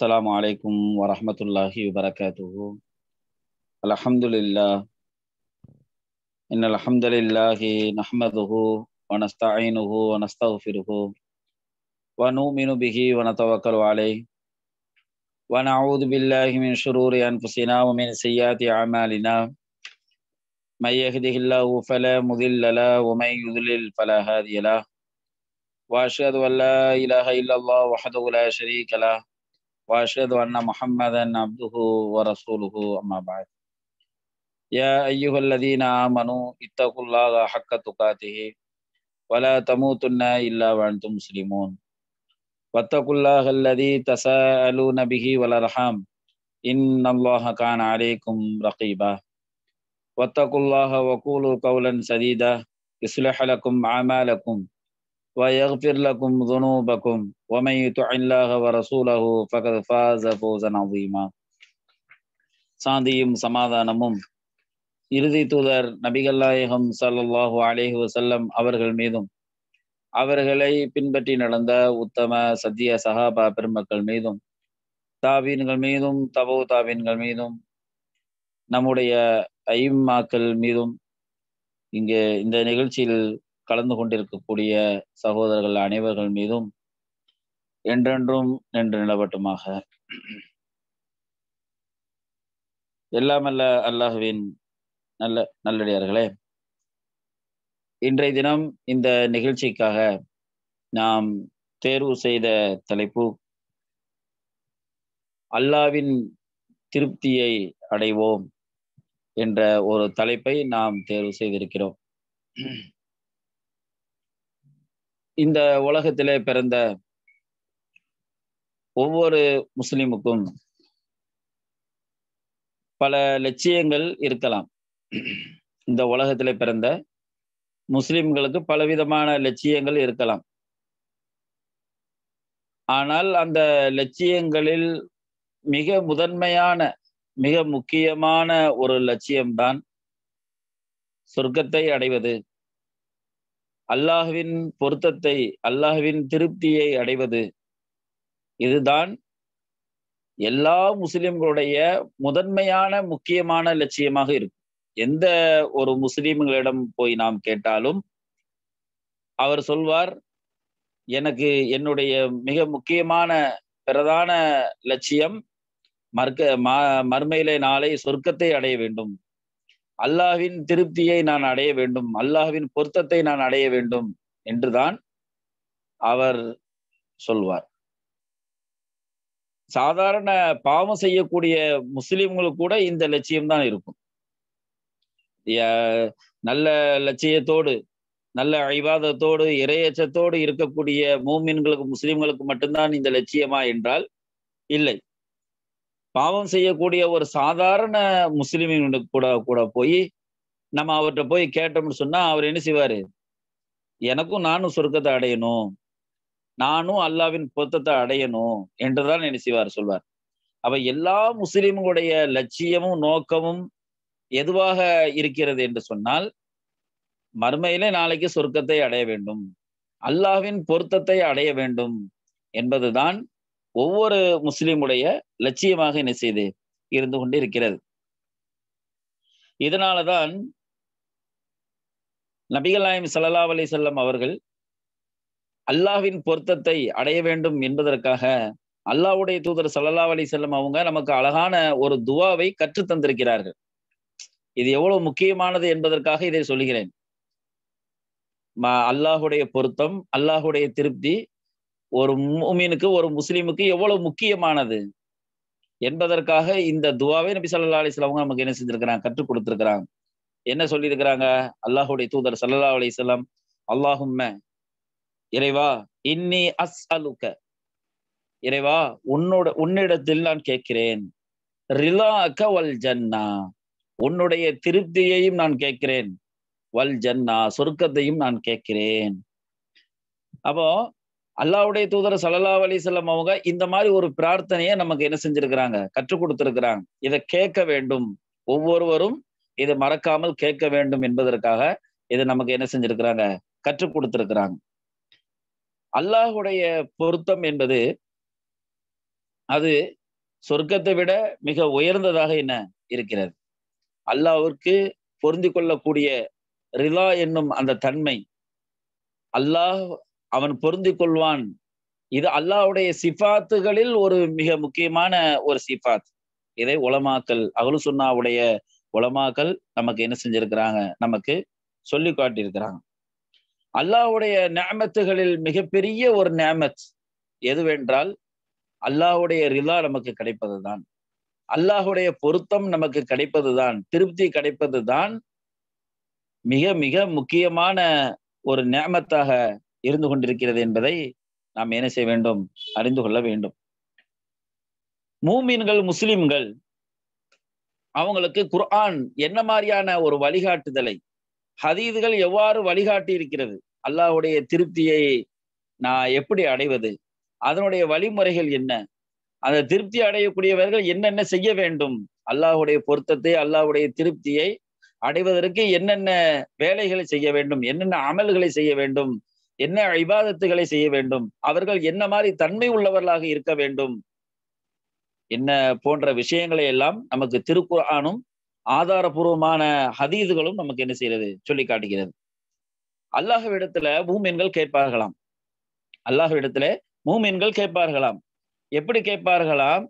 السلام عليكم ورحمة الله وبركاته الحمد لله إن الحمد لله نحمده ونستعينه ونستغفره ونؤمن به ونتوكل عليه ونعوذ بالله من شرور أنفسنا ومن سيئات أعمالنا من يهده الله فلا مضل له ومن يضلل فلا هادي له وأشهد أن لا إله إلا الله وحده لا شريك له وأشهد أن محمدا عبده ورسوله أما بعد يا أيها الذين آمنوا اتقوا الله حق تقاته ولا تموتن إلا وأنتم مسلمون واتقوا الله الذي تساءلون به والأرحام إن الله كان عليكم رقيبا واتقوا الله وقولوا قولا سديدا يصلح لكم أعمالكم ويغفر لكم ذنوبكم ومن يطع الله ورسوله فقد فاز فوزا عظيما சாந்தியும் சமாதானமும் இறுதி தூதர் நபிகல்லாயகம் சல்லாஹு அலேஹி வசல்லம் அவர்கள் மீதும் அவர்களை பின்பற்றி நடந்த உத்தம சத்திய சகாபா பெருமக்கள் மீதும் தாவீன்கள் மீதும் தபோ தாவீன்கள் மீதும் நம்முடைய ஐம்மாக்கள் மீதும் இங்கே இந்த நிகழ்ச்சியில் கலந்து கொண்டிருக்கக்கூடிய சகோதரர்கள் அனைவர்கள் மீதும் என்றென்றும் நின்று நிலவட்டுமாக எல்லாமல்ல அல்லாஹுவின் நல்ல நல்லடியார்களே இன்றைய தினம் இந்த நிகழ்ச்சிக்காக நாம் தேர்வு செய்த தலைப்பு அல்லாவின் திருப்தியை அடைவோம் என்ற ஒரு தலைப்பை நாம் தேர்வு செய்திருக்கிறோம் இந்த உலகத்திலே பிறந்த ஒவ்வொரு முஸ்லிமுக்கும் பல லட்சியங்கள் இருக்கலாம் இந்த உலகத்திலே பிறந்த முஸ்லிம்களுக்கு பலவிதமான லட்சியங்கள் இருக்கலாம் ஆனால் அந்த லட்சியங்களில் மிக முதன்மையான மிக முக்கியமான ஒரு லட்சியம்தான் சொர்க்கத்தை அடைவது அல்லாஹுவின் பொருத்தத்தை அல்லாஹுவின் திருப்தியை அடைவது இதுதான் எல்லா முஸ்லிம்களுடைய முதன்மையான முக்கியமான லட்சியமாக இருக்கும் எந்த ஒரு முஸ்லிம்களிடம் போய் நாம் கேட்டாலும் அவர் சொல்வார் எனக்கு என்னுடைய மிக முக்கியமான பிரதான லட்சியம் மர்க்க மர்மையிலே நாளை சொர்க்கத்தை அடைய வேண்டும் அல்லாஹ்வின் திருப்தியை நான் அடைய வேண்டும் அல்லாஹ்வின் பொருத்தத்தை நான் அடைய வேண்டும் என்றுதான் அவர் சொல்வார் சாதாரண பாவம் செய்யக்கூடிய முஸ்லிம்களுக்கு கூட இந்த லட்சியம் தான் இருக்கும் நல்ல லட்சியத்தோடு நல்ல ஐவாதத்தோடு இரையச்சத்தோடு இருக்கக்கூடிய மூமின்களுக்கு முஸ்லிம்களுக்கு மட்டும்தான் இந்த லட்சியமா என்றால் இல்லை பாவம் செய்யக்கூடிய ஒரு சாதாரண முஸ்லிமினுக்கு கூட கூட போய் நம்ம அவர்கிட்ட போய் கேட்டோம்னு சொன்னா அவர் என்ன செய்வாரு எனக்கும் நானும் சொர்க்கத்தை அடையணும் நானும் அல்லாவின் பொத்தத்தை அடையணும் என்றுதான் என்ன செய்வார் சொல்வார் அப்ப எல்லா முஸ்லிம்களுடைய லட்சியமும் நோக்கமும் எதுவாக இருக்கிறது என்று சொன்னால் மறுமையிலே நாளைக்கு சொர்க்கத்தை அடைய வேண்டும் அல்லாவின் பொருத்தத்தை அடைய வேண்டும் என்பதுதான் ஒவ்வொரு முஸ்லீமுடைய லட்சியமாக என்ன செய்து இருந்து கொண்டு இருக்கிறது இதனாலதான் நபிகள் நாயம் சல்லா அலி செல்லம் அவர்கள் அல்லாவின் பொருத்தத்தை அடைய வேண்டும் என்பதற்காக அல்லாவுடைய தூதர் சல்லா அலி செல்லம் அவங்க நமக்கு அழகான ஒரு துவாவை கற்று தந்திருக்கிறார்கள் இது எவ்வளவு முக்கியமானது என்பதற்காக இதை சொல்கிறேன் அல்லாஹுடைய பொருத்தம் அல்லாஹுடைய திருப்தி ஒரு மூமினுக்கு ஒரு முஸ்லீமுக்கு எவ்வளவு முக்கியமானது என்பதற்காக இந்த துவாவே நபி சல்லா அலிஸ்லாமுங்க நமக்கு என்ன செஞ்சிருக்கிறாங்க கற்றுக் கொடுத்துருக்கிறாங்க என்ன சொல்லியிருக்கிறாங்க அல்லாஹுடைய தூதர் சல்லா அலிஸ்லாம் அல்லாஹும் இறைவா இன்னி அஸ் அலுக்க இறைவா உன்னோட உன்னிடத்தில் நான் கேட்கிறேன் ரிலாக்க வல் ஜன்னா உன்னுடைய திருப்தியையும் நான் கேட்கிறேன் வல் ஜன்னா சொர்க்கத்தையும் நான் கேட்கிறேன் அப்போ அல்லாவுடைய தூதர் சல்லா அலிசல்லம் அவங்க இந்த மாதிரி ஒரு பிரார்த்தனையை நமக்கு என்ன செஞ்சிருக்கிறாங்க கற்றுக் கொடுத்திருக்கிறாங்க இதை கேட்க வேண்டும் ஒவ்வொருவரும் இதை மறக்காமல் கேட்க வேண்டும் என்பதற்காக இதை நமக்கு என்ன செஞ்சிருக்கிறாங்க கற்றுக் கொடுத்திருக்கிறாங்க அல்லாஹுடைய பொருத்தம் என்பது அது சொர்க்கத்தை விட மிக உயர்ந்ததாக என்ன இருக்கிறது அல்லாவிற்கு பொருந்தி கொள்ளக்கூடிய ரிலா என்னும் அந்த தன்மை அல்லாஹ் அவன் பொருந்தி கொள்வான் இது அல்லாவுடைய சிஃபாத்துகளில் ஒரு மிக முக்கியமான ஒரு சிஃபாத் இதை உலமாக்கல் அகலு சுண்ணாவுடைய உலமாக்கல் நமக்கு என்ன செஞ்சிருக்கிறாங்க நமக்கு சொல்லி காட்டியிருக்கிறாங்க அல்லாவுடைய நேமத்துகளில் மிகப்பெரிய ஒரு நேமத் எதுவென்றால் அல்லாஹுடைய ரிலா நமக்கு கிடைப்பது தான் அல்லாஹுடைய பொருத்தம் நமக்கு கிடைப்பது தான் திருப்தி கிடைப்பது தான் மிக மிக முக்கியமான ஒரு நேமத்தாக இருந்து கொண்டிருக்கிறது என்பதை நாம் என்ன செய்ய வேண்டும் அறிந்து கொள்ள வேண்டும் மூமீன்கள் முஸ்லிம்கள் அவங்களுக்கு குர்ஆன் என்ன மாதிரியான ஒரு வழிகாட்டுதலை ஹதீதுகள் எவ்வாறு வழிகாட்டி இருக்கிறது அல்லாஹுடைய திருப்தியை நான் எப்படி அடைவது அதனுடைய வழிமுறைகள் என்ன அந்த திருப்தி அடையக்கூடியவர்கள் என்னென்ன செய்ய வேண்டும் அல்லாஹுடைய பொருத்தத்தை அல்லாஹுடைய திருப்தியை அடைவதற்கு என்னென்ன வேலைகளை செய்ய வேண்டும் என்னென்ன அமல்களை செய்ய வேண்டும் என்ன ஐபாதத்துகளை செய்ய வேண்டும் அவர்கள் என்ன மாதிரி தன்மை உள்ளவர்களாக இருக்க வேண்டும் என்ன போன்ற விஷயங்களை எல்லாம் நமக்கு திருக்குறானும் ஆதாரபூர்வமான ஹதீதுகளும் நமக்கு என்ன செய்யறது சொல்லி காட்டுகிறது அல்லாஹ்விடத்துல மூமீன்கள் கேட்பார்களாம் அல்லாஹ்விடத்துல மூமீன்கள் கேட்பார்களாம் எப்படி கேட்பார்களாம்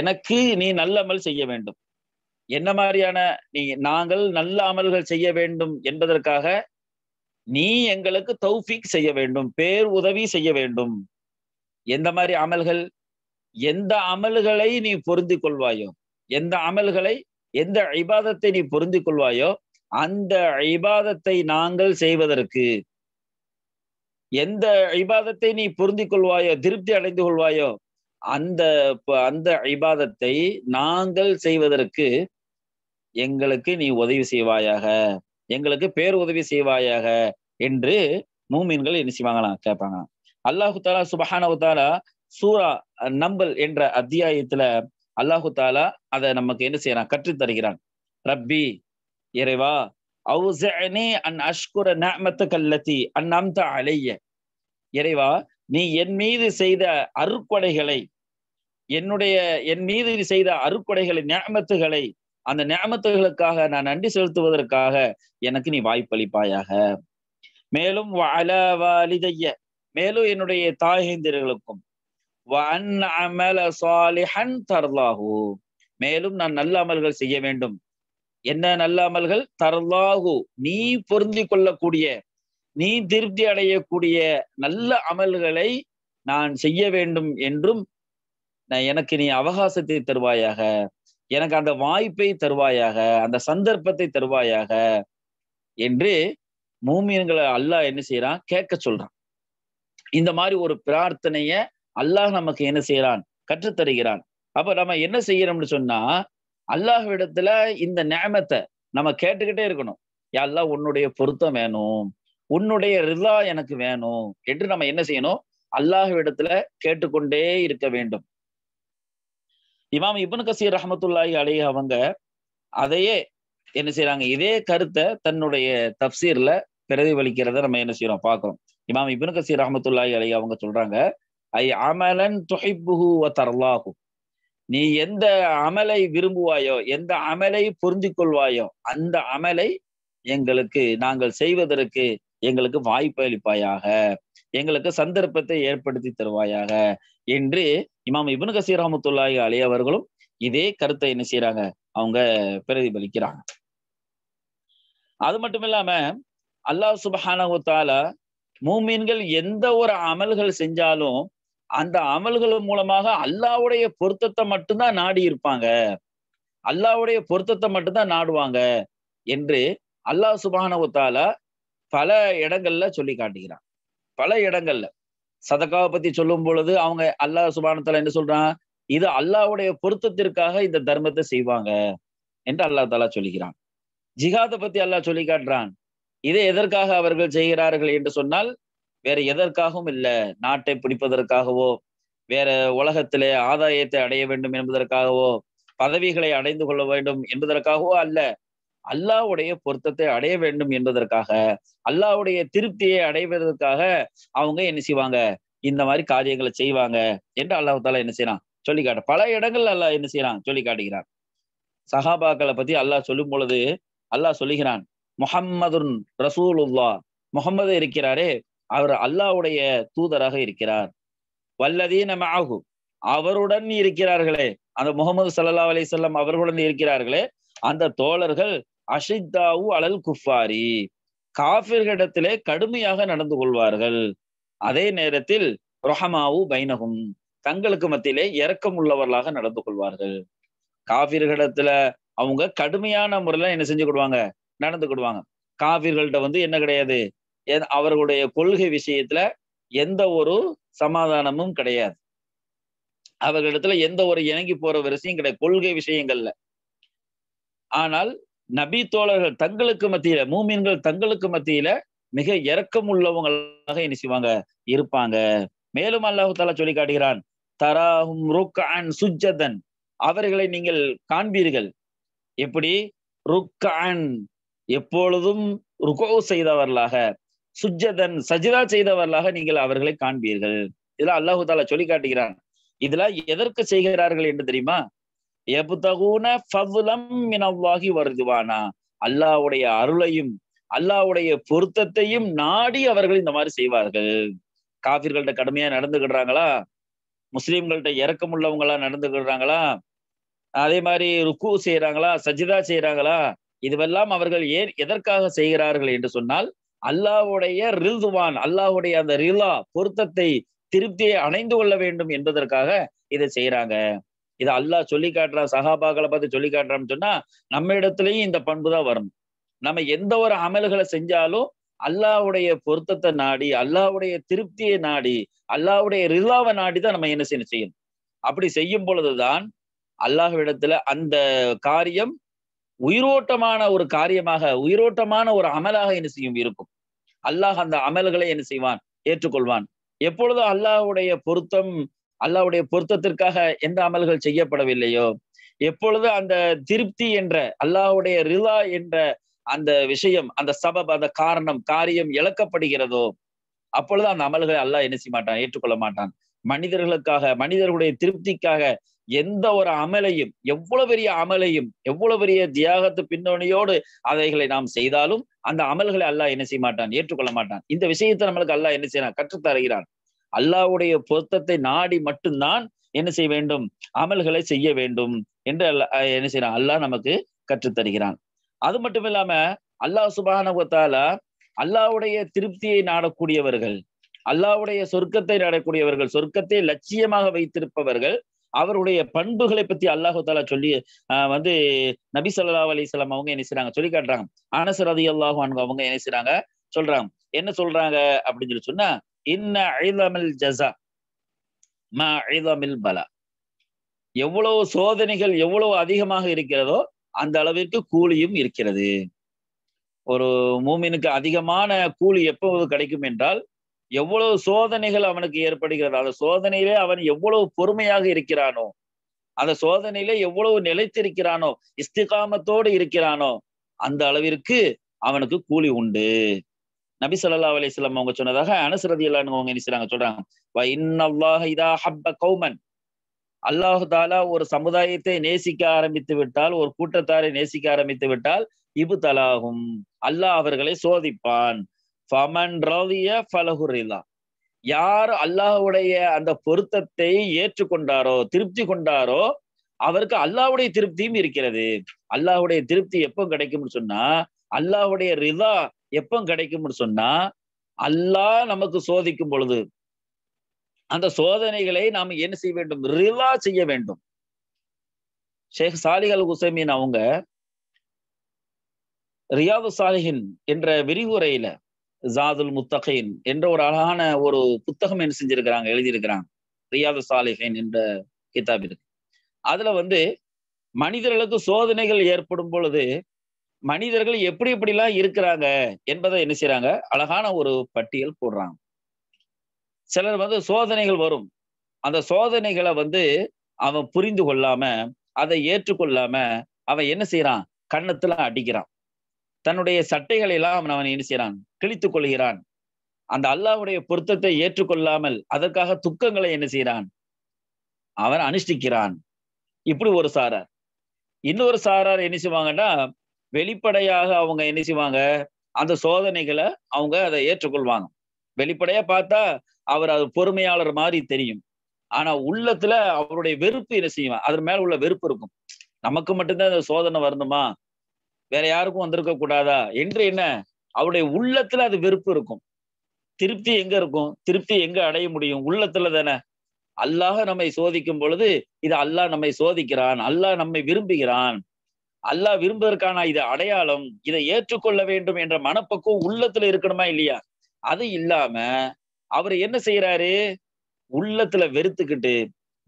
எனக்கு நீ நல்ல அமல் செய்ய வேண்டும் என்ன மாதிரியான நீ நாங்கள் நல்ல அமல்கள் செய்ய வேண்டும் என்பதற்காக நீ எங்களுக்கு தௌஃபிக் செய்ய வேண்டும் பேர் உதவி செய்ய வேண்டும் எந்த மாதிரி அமல்கள் எந்த அமல்களை நீ பொருந்தி கொள்வாயோ எந்த அமல்களை எந்த ஐபாதத்தை நீ பொருந்தி கொள்வாயோ அந்த ஐபாதத்தை நாங்கள் செய்வதற்கு எந்த ஐபாதத்தை நீ பொருந்தி கொள்வாயோ திருப்தி அடைந்து கொள்வாயோ அந்த அந்த ஐபாதத்தை நாங்கள் செய்வதற்கு எங்களுக்கு நீ உதவி செய்வாயாக எங்களுக்கு பேர் உதவி செய்வாயாக என்று மூமீன்கள் என்ன செய்வாங்களாம் கேட்பாங்களாம் அல்லாஹு தாலா சுபஹானு தாலா சூரா நம்பல் என்ற அத்தியாயத்துல அல்லாஹு தாலா அதை நமக்கு என்ன செய்யறான் கற்றுத் தருகிறான் ரப்பி இறைவா அவுசனி அன் அஷ்குர நமத்து கல்லத்தி அந்நம்த அலைய இறைவா நீ என் மீது செய்த அருக்கொடைகளை என்னுடைய என் மீது செய்த அருக்கொடைகளை நியமத்துகளை அந்த நியமத்துகளுக்காக நான் நன்றி செலுத்துவதற்காக எனக்கு நீ வாய்ப்பளிப்பாயாக மேலும் மேலும் என்னுடைய தாயேந்திரர்களுக்கும் மேலும் நான் நல்ல அமல்கள் செய்ய வேண்டும் என்ன நல்ல அமல்கள் தர்லாகு நீ பொருந்தி கொள்ளக்கூடிய நீ திருப்தி அடையக்கூடிய நல்ல அமல்களை நான் செய்ய வேண்டும் என்றும் எனக்கு நீ அவகாசத்தை தருவாயாக எனக்கு அந்த வாய்ப்பை தருவாயாக அந்த சந்தர்ப்பத்தை தருவாயாக என்று மூமியன்களை அல்லாஹ் என்ன செய்யறான் கேட்க சொல்றான் இந்த மாதிரி ஒரு பிரார்த்தனைய அல்லாஹ் நமக்கு என்ன செய்யறான் கற்றுத்தருகிறான் அப்ப நம்ம என்ன செய்யறோம்னு சொன்னா அல்லாஹ்விடத்துல இந்த நேமத்தை நம்ம கேட்டுக்கிட்டே இருக்கணும் எல்லாம் உன்னுடைய பொருத்தம் வேணும் உன்னுடைய ரிதா எனக்கு வேணும் என்று நம்ம என்ன செய்யணும் அல்லாஹ்விடத்துல கேட்டுக்கொண்டே இருக்க வேண்டும் இமாம் இபன் கசீர் ரஹமத்துல்லாஹி அலைய அவங்க அதையே என்ன செய்யறாங்க இதே கருத்தை தன்னுடைய தப்சீர்ல பிரதிபலிக்கிறத நம்ம என்ன செய்யறோம் பார்க்கறோம் இமாம் இபன் கசீர் ரஹமத்துல்லாஹி அலைய அவங்க சொல்றாங்க ஐ அமலன் துஹிப்புஹு வ நீ எந்த அமலை விரும்புவாயோ எந்த அமலை புரிந்து கொள்வாயோ அந்த அமலை எங்களுக்கு நாங்கள் செய்வதற்கு எங்களுக்கு வாய்ப்பு அளிப்பாயாக எங்களுக்கு சந்தர்ப்பத்தை ஏற்படுத்தி தருவாயாக என்று இமாம் இபுன் கசீர் ரஹமத்துல்லாஹி அலி அவர்களும் இதே கருத்தை என்ன செய்யறாங்க அவங்க பிரதிபலிக்கிறாங்க அது மட்டும் இல்லாம அல்லாஹ் சுபஹானகுத்தால மூமீன்கள் எந்த ஒரு அமல்கள் செஞ்சாலும் அந்த அமல்கள் மூலமாக அல்லாவுடைய பொருத்தத்தை மட்டும்தான் நாடி இருப்பாங்க அல்லாவுடைய பொருத்தத்தை மட்டும்தான் நாடுவாங்க என்று அல்லாஹ் சுபஹானகுத்தால பல இடங்கள்ல சொல்லி காட்டுகிறான் பல இடங்கள்ல சதக்காவை பத்தி சொல்லும் பொழுது அவங்க அல்லாஹ் சுபானத்தால என்ன சொல்றான் இது அல்லாவுடைய பொருத்தத்திற்காக இந்த தர்மத்தை செய்வாங்க என்று அல்லா தாலா சொல்லுகிறான் ஜிஹாதை பத்தி அல்லாஹ் சொல்லி காட்டுறான் இதை எதற்காக அவர்கள் செய்கிறார்கள் என்று சொன்னால் வேற எதற்காகவும் இல்லை நாட்டை பிடிப்பதற்காகவோ வேற உலகத்திலே ஆதாயத்தை அடைய வேண்டும் என்பதற்காகவோ பதவிகளை அடைந்து கொள்ள வேண்டும் என்பதற்காகவோ அல்ல அல்லாவுடைய பொருத்தத்தை அடைய வேண்டும் என்பதற்காக அல்லாவுடைய திருப்தியை அடைவதற்காக அவங்க என்ன செய்வாங்க இந்த மாதிரி காரியங்களை செய்வாங்க என்று தாலா என்ன செய்யலாம் சொல்லி காட்ட பல இடங்கள் அல்லாஹ் என்ன செய்யலாம் சொல்லி காட்டுகிறான் சஹாபாக்களை பத்தி அல்லாஹ் சொல்லும் பொழுது அல்லாஹ் சொல்லுகிறான் முஹம்மதுன் ரசூலுல்லா முகம்மது இருக்கிறாரே அவர் அல்லாவுடைய தூதராக இருக்கிறார் வல்லதீன மகு அவருடன் இருக்கிறார்களே அந்த முகமது சல்லா அலிசல்லாம் அவர்களுடன் இருக்கிறார்களே அந்த தோழர்கள் அஷித்தாவு அலல் குஃபாரி காஃபிர்களிடத்திலே கடுமையாக நடந்து கொள்வார்கள் அதே நேரத்தில் ரொஹமாவு பைனகும் தங்களுக்கு மத்தியிலே இறக்கம் உள்ளவர்களாக நடந்து கொள்வார்கள் காஃபிர்களிடத்துல அவங்க கடுமையான முறையில என்ன செஞ்சு கொடுவாங்க நடந்து கொடுவாங்க காஃபிர்கள்ட்ட வந்து என்ன கிடையாது அவர்களுடைய கொள்கை விஷயத்துல எந்த ஒரு சமாதானமும் கிடையாது அவர்களிடத்துல எந்த ஒரு இணங்கி போற விஷயம் கிடையாது கொள்கை விஷயங்கள்ல ஆனால் நபி தோழர்கள் தங்களுக்கு மத்தியில மூமீன்கள் தங்களுக்கு மத்தியில மிக இறக்கம் உள்ளவங்களாக என்ன செய்வாங்க இருப்பாங்க மேலும் அல்லாஹு தாலா சொல்லி காட்டுகிறான் தராஹும் ருக்கான் சுஜதன் அவர்களை நீங்கள் காண்பீர்கள் எப்படி ருக்கான் எப்பொழுதும் ருகோ செய்தவர்களாக சுஜதன் சஜிதா செய்தவர்களாக நீங்கள் அவர்களை காண்பீர்கள் இதெல்லாம் அல்லாஹு தாலா சொல்லி காட்டுகிறான் இதெல்லாம் எதற்கு செய்கிறார்கள் என்று தெரியுமா மினவாகி வருதுவானா அல்லாவுடைய அருளையும் அல்லாவுடைய பொருத்தத்தையும் நாடி அவர்கள் இந்த மாதிரி செய்வார்கள் காபிர்கள்ட்ட கடுமையா நடந்துகிடுறாங்களா முஸ்லீம்கள்ட்ட இறக்கம் உள்ளவங்களா நடந்துகிடுறாங்களா அதே மாதிரி ருக்கு செய்யறாங்களா சஜிதா செய்யறாங்களா இதுவெல்லாம் அவர்கள் ஏன் எதற்காக செய்கிறார்கள் என்று சொன்னால் அல்லாவுடைய ரில்துவான் அல்லாவுடைய அந்த ரிலா பொருத்தத்தை திருப்தியை அணைந்து கொள்ள வேண்டும் என்பதற்காக இதை செய்யறாங்க இதை அல்லாஹ் சொல்லி காட்டுறான் சகாபாக்களை பார்த்து சொல்லி காட்டுறான்னு சொன்னா நம்ம இடத்துலயும் இந்த பண்பு தான் வரணும் நம்ம எந்த ஒரு அமல்களை செஞ்சாலும் அல்லாவுடைய பொருத்தத்தை நாடி அல்லாவுடைய திருப்தியை நாடி அல்லாவுடைய ரிலாவை நாடி தான் நம்ம என்ன செய்யணும் செய்யணும் அப்படி செய்யும் பொழுதுதான் அல்லாஹ்விடத்துல அந்த காரியம் உயிரோட்டமான ஒரு காரியமாக உயிரோட்டமான ஒரு அமலாக என்ன செய்யும் இருக்கும் அல்லாஹ் அந்த அமல்களை என்ன செய்வான் ஏற்றுக்கொள்வான் எப்பொழுதும் அல்லாஹுடைய பொருத்தம் அல்லாவுடைய பொருத்தத்திற்காக எந்த அமல்கள் செய்யப்படவில்லையோ எப்பொழுது அந்த திருப்தி என்ற அல்லாவுடைய ரிலா என்ற அந்த விஷயம் அந்த சபப் அந்த காரணம் காரியம் இழக்கப்படுகிறதோ அப்பொழுது அந்த அமல்களை அல்லாஹ் என்ன செய்ய மாட்டான் ஏற்றுக்கொள்ள மாட்டான் மனிதர்களுக்காக மனிதர்களுடைய திருப்திக்காக எந்த ஒரு அமலையும் எவ்வளவு பெரிய அமலையும் எவ்வளவு பெரிய தியாகத்து பின்னணியோடு அதைகளை நாம் செய்தாலும் அந்த அமல்களை அல்லாஹ் என்ன செய்ய மாட்டான் ஏற்றுக்கொள்ள மாட்டான் இந்த விஷயத்தை நம்மளுக்கு அல்லாஹ் என்ன செய்யறான் கற்றுத்தருகிறான் அல்லாவுடைய பொருத்தத்தை நாடி மட்டும்தான் என்ன செய்ய வேண்டும் அமல்களை செய்ய வேண்டும் என்று என்ன செய்யறான் அல்லாஹ் நமக்கு கற்றுத்தருகிறான் அது மட்டும் இல்லாம அல்லாஹ் சுபானகுத்தால அல்லாவுடைய திருப்தியை நாடக்கூடியவர்கள் அல்லாவுடைய சொர்க்கத்தை நாடக்கூடியவர்கள் சொர்க்கத்தை லட்சியமாக வைத்திருப்பவர்கள் அவருடைய பண்புகளை பத்தி அல்லாஹு தாலா சொல்லி வந்து நபி சொல்லா அலிஸ்லாம் அவங்க என்ன செய்யறாங்க சொல்லி காட்டுறாங்க அனசர் அதி அல்லாஹு அவங்க என்ன செய்யறாங்க சொல்றாங்க என்ன சொல்றாங்க அப்படின்னு சொல்லி சொன்னா மா பலா எவ்வளவு சோதனைகள் எவ்வளவு அதிகமாக இருக்கிறதோ அந்த அளவிற்கு கூலியும் இருக்கிறது ஒரு மூமினுக்கு அதிகமான கூலி எப்போது கிடைக்கும் என்றால் எவ்வளவு சோதனைகள் அவனுக்கு ஏற்படுகிறது அந்த சோதனையிலே அவன் எவ்வளவு பொறுமையாக இருக்கிறானோ அந்த சோதனையிலே எவ்வளவு நிலைத்திருக்கிறானோ இஸ்திகாமத்தோடு இருக்கிறானோ அந்த அளவிற்கு அவனுக்கு கூலி உண்டு நபி சொல்லா இஸ்லாம் அவங்க சொன்னதாக அனுசரதி அவங்க என்ன சொல்றாங்க இன்னல்லாஹ் அல்லாஹு தாலா ஒரு சமுதாயத்தை நேசிக்க ஆரம்பித்து விட்டால் ஒரு கூட்டத்தாரை நேசிக்க ஆரம்பித்து விட்டால் இபு தலாகும் அல்லாஹ் அவர்களை சோதிப்பான் யார் அல்லாஹுடைய அந்த பொருத்தத்தை ஏற்றுக்கொண்டாரோ திருப்தி கொண்டாரோ அவருக்கு அல்லாஹுடைய திருப்தியும் இருக்கிறது அல்லாஹுடைய திருப்தி எப்போ கிடைக்கும்னு சொன்னா அல்லாஹுடைய ரிதா எப்போ கிடைக்கும்னு சொன்னா அல்லாஹ் நமக்கு சோதிக்கும் பொழுது அந்த சோதனைகளை நாம் என்ன செய்ய வேண்டும் ரிவா செய்ய வேண்டும் ஷேக் சாலிகல் ஹுசைமின் அவங்க ரியாது சாலிஹின் என்ற விரிவுரையில ஜாதுல் முத்தகின் என்ற ஒரு அழகான ஒரு புத்தகம் என்ன செஞ்சிருக்கிறாங்க எழுதியிருக்கிறாங்க ரியாது சாலிஹின் என்ற கிதாப் இருக்கு அதுல வந்து மனிதர்களுக்கு சோதனைகள் ஏற்படும் பொழுது மனிதர்கள் எப்படி எப்படிலாம் இருக்கிறாங்க என்பதை என்ன செய்யறாங்க அழகான ஒரு பட்டியல் போடுறாங்க சிலர் வந்து சோதனைகள் வரும் அந்த சோதனைகளை வந்து அவன் புரிந்து கொள்ளாம அதை ஏற்றுக்கொள்ளாம அவன் என்ன செய்யறான் கண்ணத்துல அடிக்கிறான் தன்னுடைய சட்டைகளை எல்லாம் அவன் அவன் என்ன செய்யறான் கிழித்து கொள்கிறான் அந்த அல்லாவுடைய பொருத்தத்தை ஏற்றுக்கொள்ளாமல் அதற்காக துக்கங்களை என்ன செய்யறான் அவன் அனுஷ்டிக்கிறான் இப்படி ஒரு சாரார் இன்னொரு சாரார் என்ன செய்வாங்கன்னா வெளிப்படையாக அவங்க என்ன செய்வாங்க அந்த சோதனைகளை அவங்க அதை ஏற்றுக்கொள்வாங்க வெளிப்படையா பார்த்தா அவர் அது பொறுமையாளர் மாதிரி தெரியும் ஆனா உள்ளத்துல அவருடைய வெறுப்பு என்ன செய்வான் அதன் மேல உள்ள வெறுப்பு இருக்கும் நமக்கு மட்டும்தான் அந்த சோதனை வரணுமா வேற யாருக்கும் வந்திருக்க கூடாதா என்று என்ன அவருடைய உள்ளத்துல அது வெறுப்பு இருக்கும் திருப்தி எங்க இருக்கும் திருப்தி எங்க அடைய முடியும் உள்ளத்துல தானே அல்லாஹ் நம்மை சோதிக்கும் பொழுது இது அல்லாஹ் நம்மை சோதிக்கிறான் அல்லாஹ் நம்மை விரும்புகிறான் அல்லாஹ் விரும்புவதற்கான இது அடையாளம் இதை ஏற்றுக்கொள்ள வேண்டும் என்ற மனப்பக்குவம் உள்ளத்துல இருக்கணுமா இல்லையா அது இல்லாம அவர் என்ன செய்யறாரு உள்ளத்துல வெறுத்துக்கிட்டு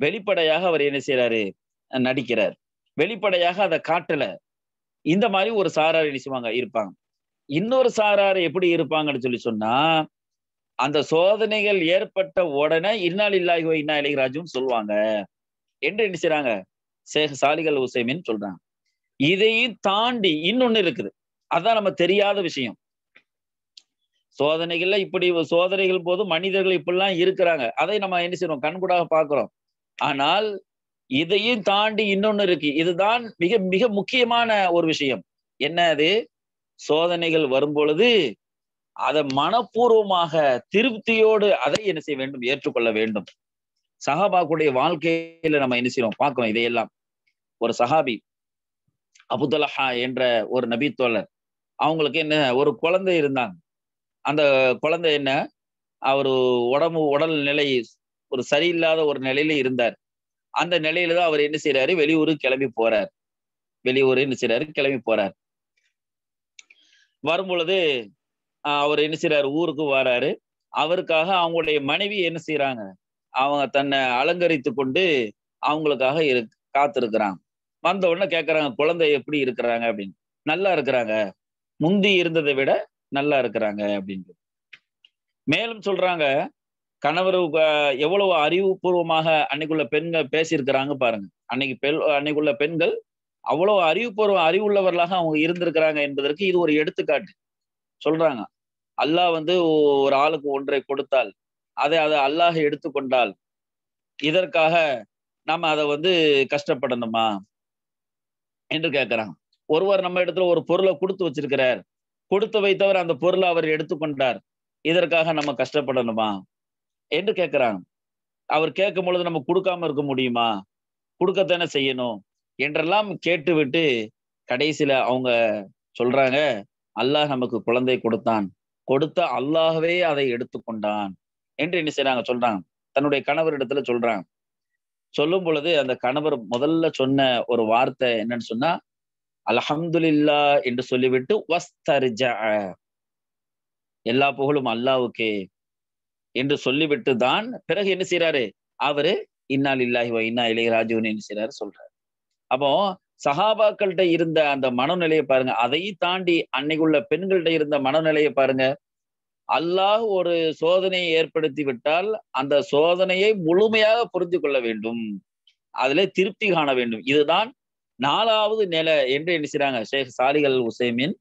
வெளிப்படையாக அவர் என்ன செய்யறாரு நடிக்கிறார் வெளிப்படையாக அதை காட்டல இந்த மாதிரி ஒரு சாரார் என்ன செய்வாங்க இருப்பாங்க இன்னொரு சாரார் எப்படி இருப்பாங்கன்னு சொல்லி சொன்னா அந்த சோதனைகள் ஏற்பட்ட உடனே இன்னால் இல்லாகிவோ இன்னா இளையராஜும் சொல்லுவாங்க என்று என்ன செய்யறாங்க சேக சாலிகள் உசைமின்னு சொல்றாங்க இதையும் தாண்டி இன்னொன்னு இருக்குது அதான் நம்ம தெரியாத விஷயம் சோதனைகள்ல இப்படி சோதனைகள் போது மனிதர்கள் இப்படிலாம் இருக்கிறாங்க அதை நம்ம என்ன செய்யறோம் கண்கூடாக பாக்குறோம் ஆனால் இதையும் தாண்டி இன்னொன்னு இருக்கு இதுதான் மிக மிக முக்கியமான ஒரு விஷயம் என்ன அது சோதனைகள் வரும் பொழுது அதை மனப்பூர்வமாக திருப்தியோடு அதை என்ன செய்ய வேண்டும் ஏற்றுக்கொள்ள வேண்டும் சஹாபாக்குடைய வாழ்க்கையில நம்ம என்ன செய்யறோம் பார்க்கிறோம் இதையெல்லாம் ஒரு சஹாபி அபுதலஹா என்ற ஒரு நபித்தோழர் அவங்களுக்கு என்ன ஒரு குழந்தை இருந்தாங்க அந்த குழந்தை என்ன அவர் உடம்பு உடல் நிலை ஒரு சரியில்லாத ஒரு நிலையில இருந்தார் அந்த நிலையில தான் அவர் என்ன செய்யறாரு வெளியூருக்கு கிளம்பி போறார் வெளியூர் என்ன செய்யறாரு கிளம்பி போறார் வரும்பொழுது அவர் என்ன செய்யறாரு ஊருக்கு வராரு அவருக்காக அவங்களுடைய மனைவி என்ன செய்யறாங்க அவங்க தன்னை அலங்கரித்து கொண்டு அவங்களுக்காக இரு காத்திருக்கிறாங்க வந்த உடனே கேட்குறாங்க குழந்தை எப்படி இருக்கிறாங்க அப்படின்னு நல்லா இருக்கிறாங்க முந்தி இருந்ததை விட நல்லா இருக்கிறாங்க அப்படின்னு மேலும் சொல்றாங்க கணவர் எவ்வளவு அறிவுபூர்வமாக அன்னைக்குள்ள பெண்கள் பேசியிருக்கிறாங்க பாருங்க அன்னைக்கு பெண் அன்னைக்குள்ள பெண்கள் அவ்வளவு அறிவுபூர்வ அறிவுள்ளவர்களாக அவங்க இருந்திருக்கிறாங்க என்பதற்கு இது ஒரு எடுத்துக்காட்டு சொல்றாங்க அல்லாஹ் வந்து ஒரு ஆளுக்கு ஒன்றை கொடுத்தால் அதை அதை அல்லாஹ் எடுத்துக்கொண்டால் இதற்காக நாம் அதை வந்து கஷ்டப்படணுமா என்று கேட்கிறான் ஒருவர் நம்ம இடத்துல ஒரு பொருளை கொடுத்து வச்சிருக்கிறார் கொடுத்து வைத்தவர் அந்த பொருளை அவர் எடுத்துக்கொண்டார் இதற்காக நம்ம கஷ்டப்படணுமா என்று கேட்கிறாங்க அவர் கேட்கும் பொழுது நம்ம கொடுக்காம இருக்க முடியுமா கொடுக்கத்தானே செய்யணும் என்றெல்லாம் கேட்டுவிட்டு கடைசியில அவங்க சொல்றாங்க அல்லாஹ் நமக்கு குழந்தை கொடுத்தான் கொடுத்த அல்லாஹவே அதை எடுத்துக்கொண்டான் என்று என்ன செய்யறாங்க சொல்றாங்க தன்னுடைய கணவர் இடத்துல சொல்றாங்க சொல்லும் பொழுது அந்த கணவர் முதல்ல சொன்ன ஒரு வார்த்தை என்னன்னு சொன்னா அலஹம்துல்லா என்று சொல்லிவிட்டு வஸ்தர்ஜ எல்லா புகழும் அல்லாவுக்கே என்று சொல்லிவிட்டு தான் பிறகு என்ன செய்யறாரு அவரு இன்னால் இல்லாஹி இன்னா இளைய ராஜுவன் என்ன செய்யறாரு சொல்றாரு அப்போ சஹாபாக்கள்கிட்ட இருந்த அந்த மனநிலையை பாருங்க அதையும் தாண்டி அன்னைக்குள்ள பெண்கள்கிட்ட இருந்த மனநிலையை பாருங்க அல்லாஹ் ஒரு சோதனையை ஏற்படுத்தி விட்டால் அந்த சோதனையை முழுமையாக புரிந்து கொள்ள வேண்டும் அதுல திருப்தி காண வேண்டும் இதுதான் நாலாவது நிலை என்று என்ன செய்றாங்க ஷேக் சாலிகள் உசேமின்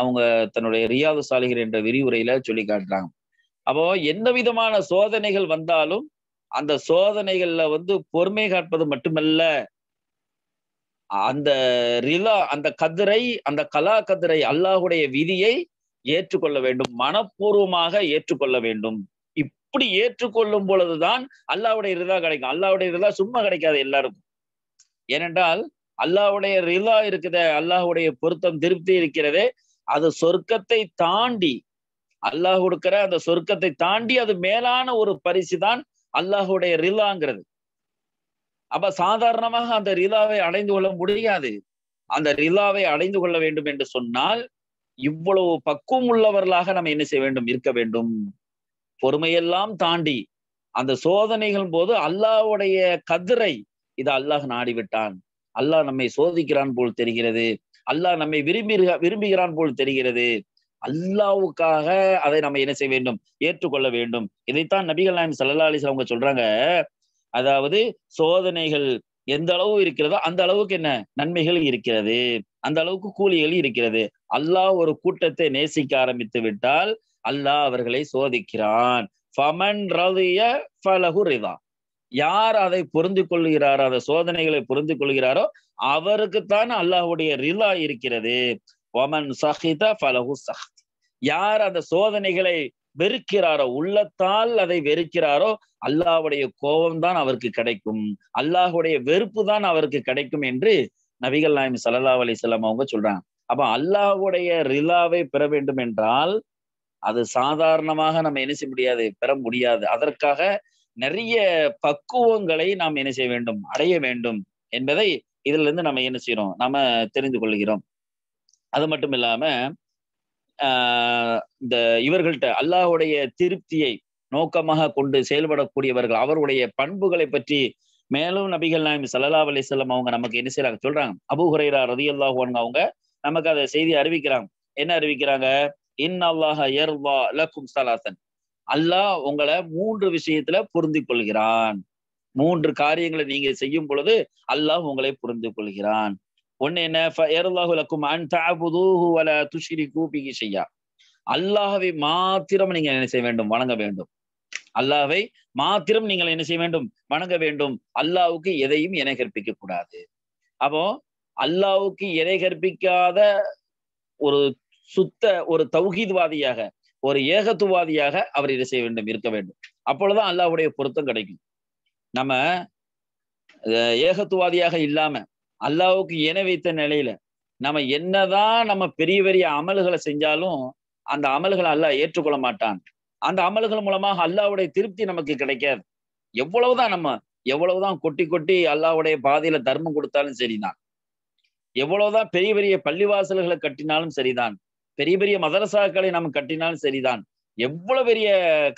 அவங்க தன்னுடைய ரியாது சாலிகள் என்ற விரிவுரையில சொல்லி காட்டுறாங்க அப்போ எந்த விதமான சோதனைகள் வந்தாலும் அந்த சோதனைகள்ல வந்து பொறுமை காட்பது மட்டுமல்ல அந்த ரிலா அந்த கதிரை அந்த கலா கதிரை அல்லாஹுடைய விதியை ஏற்றுக்கொள்ள வேண்டும் மனப்பூர்வமாக ஏற்றுக்கொள்ள வேண்டும் இப்படி ஏற்றுக்கொள்ளும் பொழுதுதான் அல்லாவுடைய ரிதா கிடைக்கும் அல்லாவுடைய ரிதா சும்மா கிடைக்காது எல்லாருக்கும் ஏனென்றால் அல்லாவுடைய ரிதா இருக்குத அல்லாஹுடைய பொருத்தம் திருப்தி இருக்கிறது அது சொர்க்கத்தை தாண்டி அல்லாஹ் கொடுக்கிற அந்த சொர்க்கத்தை தாண்டி அது மேலான ஒரு பரிசு தான் அல்லாஹுடைய ரிலாங்கிறது அப்ப சாதாரணமாக அந்த ரிலாவை அடைந்து கொள்ள முடியாது அந்த ரிலாவை அடைந்து கொள்ள வேண்டும் என்று சொன்னால் இவ்வளவு பக்குவம் உள்ளவர்களாக நம்ம என்ன செய்ய வேண்டும் இருக்க வேண்டும் பொறுமையெல்லாம் தாண்டி அந்த சோதனைகள் போது அல்லாவுடைய கதிரை இது அல்லாஹ் நாடிவிட்டான் அல்லாஹ் நம்மை சோதிக்கிறான் போல் தெரிகிறது அல்லாஹ் நம்மை விரும்பி விரும்புகிறான் போல் தெரிகிறது அல்லாவுக்காக அதை நம்ம என்ன செய்ய வேண்டும் ஏற்றுக்கொள்ள வேண்டும் இதைத்தான் நபிகள் நாயம் சல்லா அலிஸ் அவங்க சொல்றாங்க அதாவது சோதனைகள் எந்த அளவு இருக்கிறதோ அந்த அளவுக்கு என்ன நன்மைகள் இருக்கிறது அந்த அளவுக்கு கூலிகள் இருக்கிறது அல்லாஹ் ஒரு கூட்டத்தை நேசிக்க ஆரம்பித்து விட்டால் அல்லாஹ் அவர்களை சோதிக்கிறான் யார் அதை பொருந்து கொள்கிறாரோ அந்த சோதனைகளை பொருந்து கொள்கிறாரோ அவருக்குத்தான் அல்லாஹுடைய ரிலா இருக்கிறது ஒமன் சஹித ஃபலஹு சஹத் யார் அந்த சோதனைகளை வெறுக்கிறாரோ உள்ளத்தால் அதை வெறுக்கிறாரோ அல்லாஹுடைய கோபம் தான் அவருக்கு கிடைக்கும் அல்லாஹுடைய வெறுப்பு தான் அவருக்கு கிடைக்கும் என்று நபிகள் நாயம் சல்லா அலிசல்லாம் அவங்க சொல்றாங்க அப்ப அல்லாவுடைய ரிலாவை பெற வேண்டும் என்றால் அது சாதாரணமாக நம்ம என்ன செய்ய முடியாது பெற முடியாது அதற்காக நிறைய பக்குவங்களை நாம் என்ன செய்ய வேண்டும் அடைய வேண்டும் என்பதை இதுல இருந்து நம்ம என்ன செய்யறோம் நாம தெரிந்து கொள்கிறோம் அது மட்டும் இல்லாம ஆஹ் இந்த இவர்கள்ட்ட அல்லாஹுடைய திருப்தியை நோக்கமாக கொண்டு செயல்படக்கூடியவர்கள் அவருடைய பண்புகளை பற்றி மேலும் நபிகள் நாயம் சல்லா செல்லம் அவங்க நமக்கு என்ன செய்யறாங்க சொல்றாங்க அபு ஹுரைரா ரதி அல்லாஹ் அவங்க நமக்கு அதை செய்தி அறிவிக்கிறாங்க என்ன அறிவிக்கிறாங்க இன் அல்லாஹ் யர்வா லக்கும் சலாசன் அல்லாஹ் உங்களை மூன்று விஷயத்துல பொருந்தி கொள்கிறான் மூன்று காரியங்களை நீங்க செய்யும் பொழுது அல்லாஹ் உங்களை புரிந்து கொள்கிறான் ஒன்னு என்ன துஷிரி கூப்பிகி செய்யா அல்லாஹவை மாத்திரம் நீங்க என்ன செய்ய வேண்டும் வணங்க வேண்டும் அல்லாவை மாத்திரம் நீங்கள் என்ன செய்ய வேண்டும் வணங்க வேண்டும் அல்லாவுக்கு எதையும் இணை கற்பிக்க கூடாது அப்போ அல்லாவுக்கு இணை கற்பிக்காத ஒரு சுத்த ஒரு தௌஹீத்வாதியாக ஒரு ஏகத்துவாதியாக அவர் இதை செய்ய வேண்டும் இருக்க வேண்டும் அப்பொழுதுதான் அல்லாவுடைய பொருத்தம் கிடைக்கும் நம்ம ஏகத்துவாதியாக இல்லாம அல்லாவுக்கு இணை வைத்த நிலையில நம்ம என்னதான் நம்ம பெரிய பெரிய அமல்களை செஞ்சாலும் அந்த அமல்களை அல்லாஹ் ஏற்றுக்கொள்ள மாட்டான் அந்த அமல்கள் மூலமாக அல்லாவுடைய திருப்தி நமக்கு கிடைக்காது எவ்வளவுதான் நம்ம எவ்வளவுதான் கொட்டி கொட்டி அல்லாவுடைய பாதையில தர்மம் கொடுத்தாலும் சரிதான் எவ்வளவுதான் பெரிய பெரிய பள்ளிவாசல்களை கட்டினாலும் சரிதான் பெரிய பெரிய மதரசாக்களை நாம் கட்டினாலும் சரிதான் எவ்வளவு பெரிய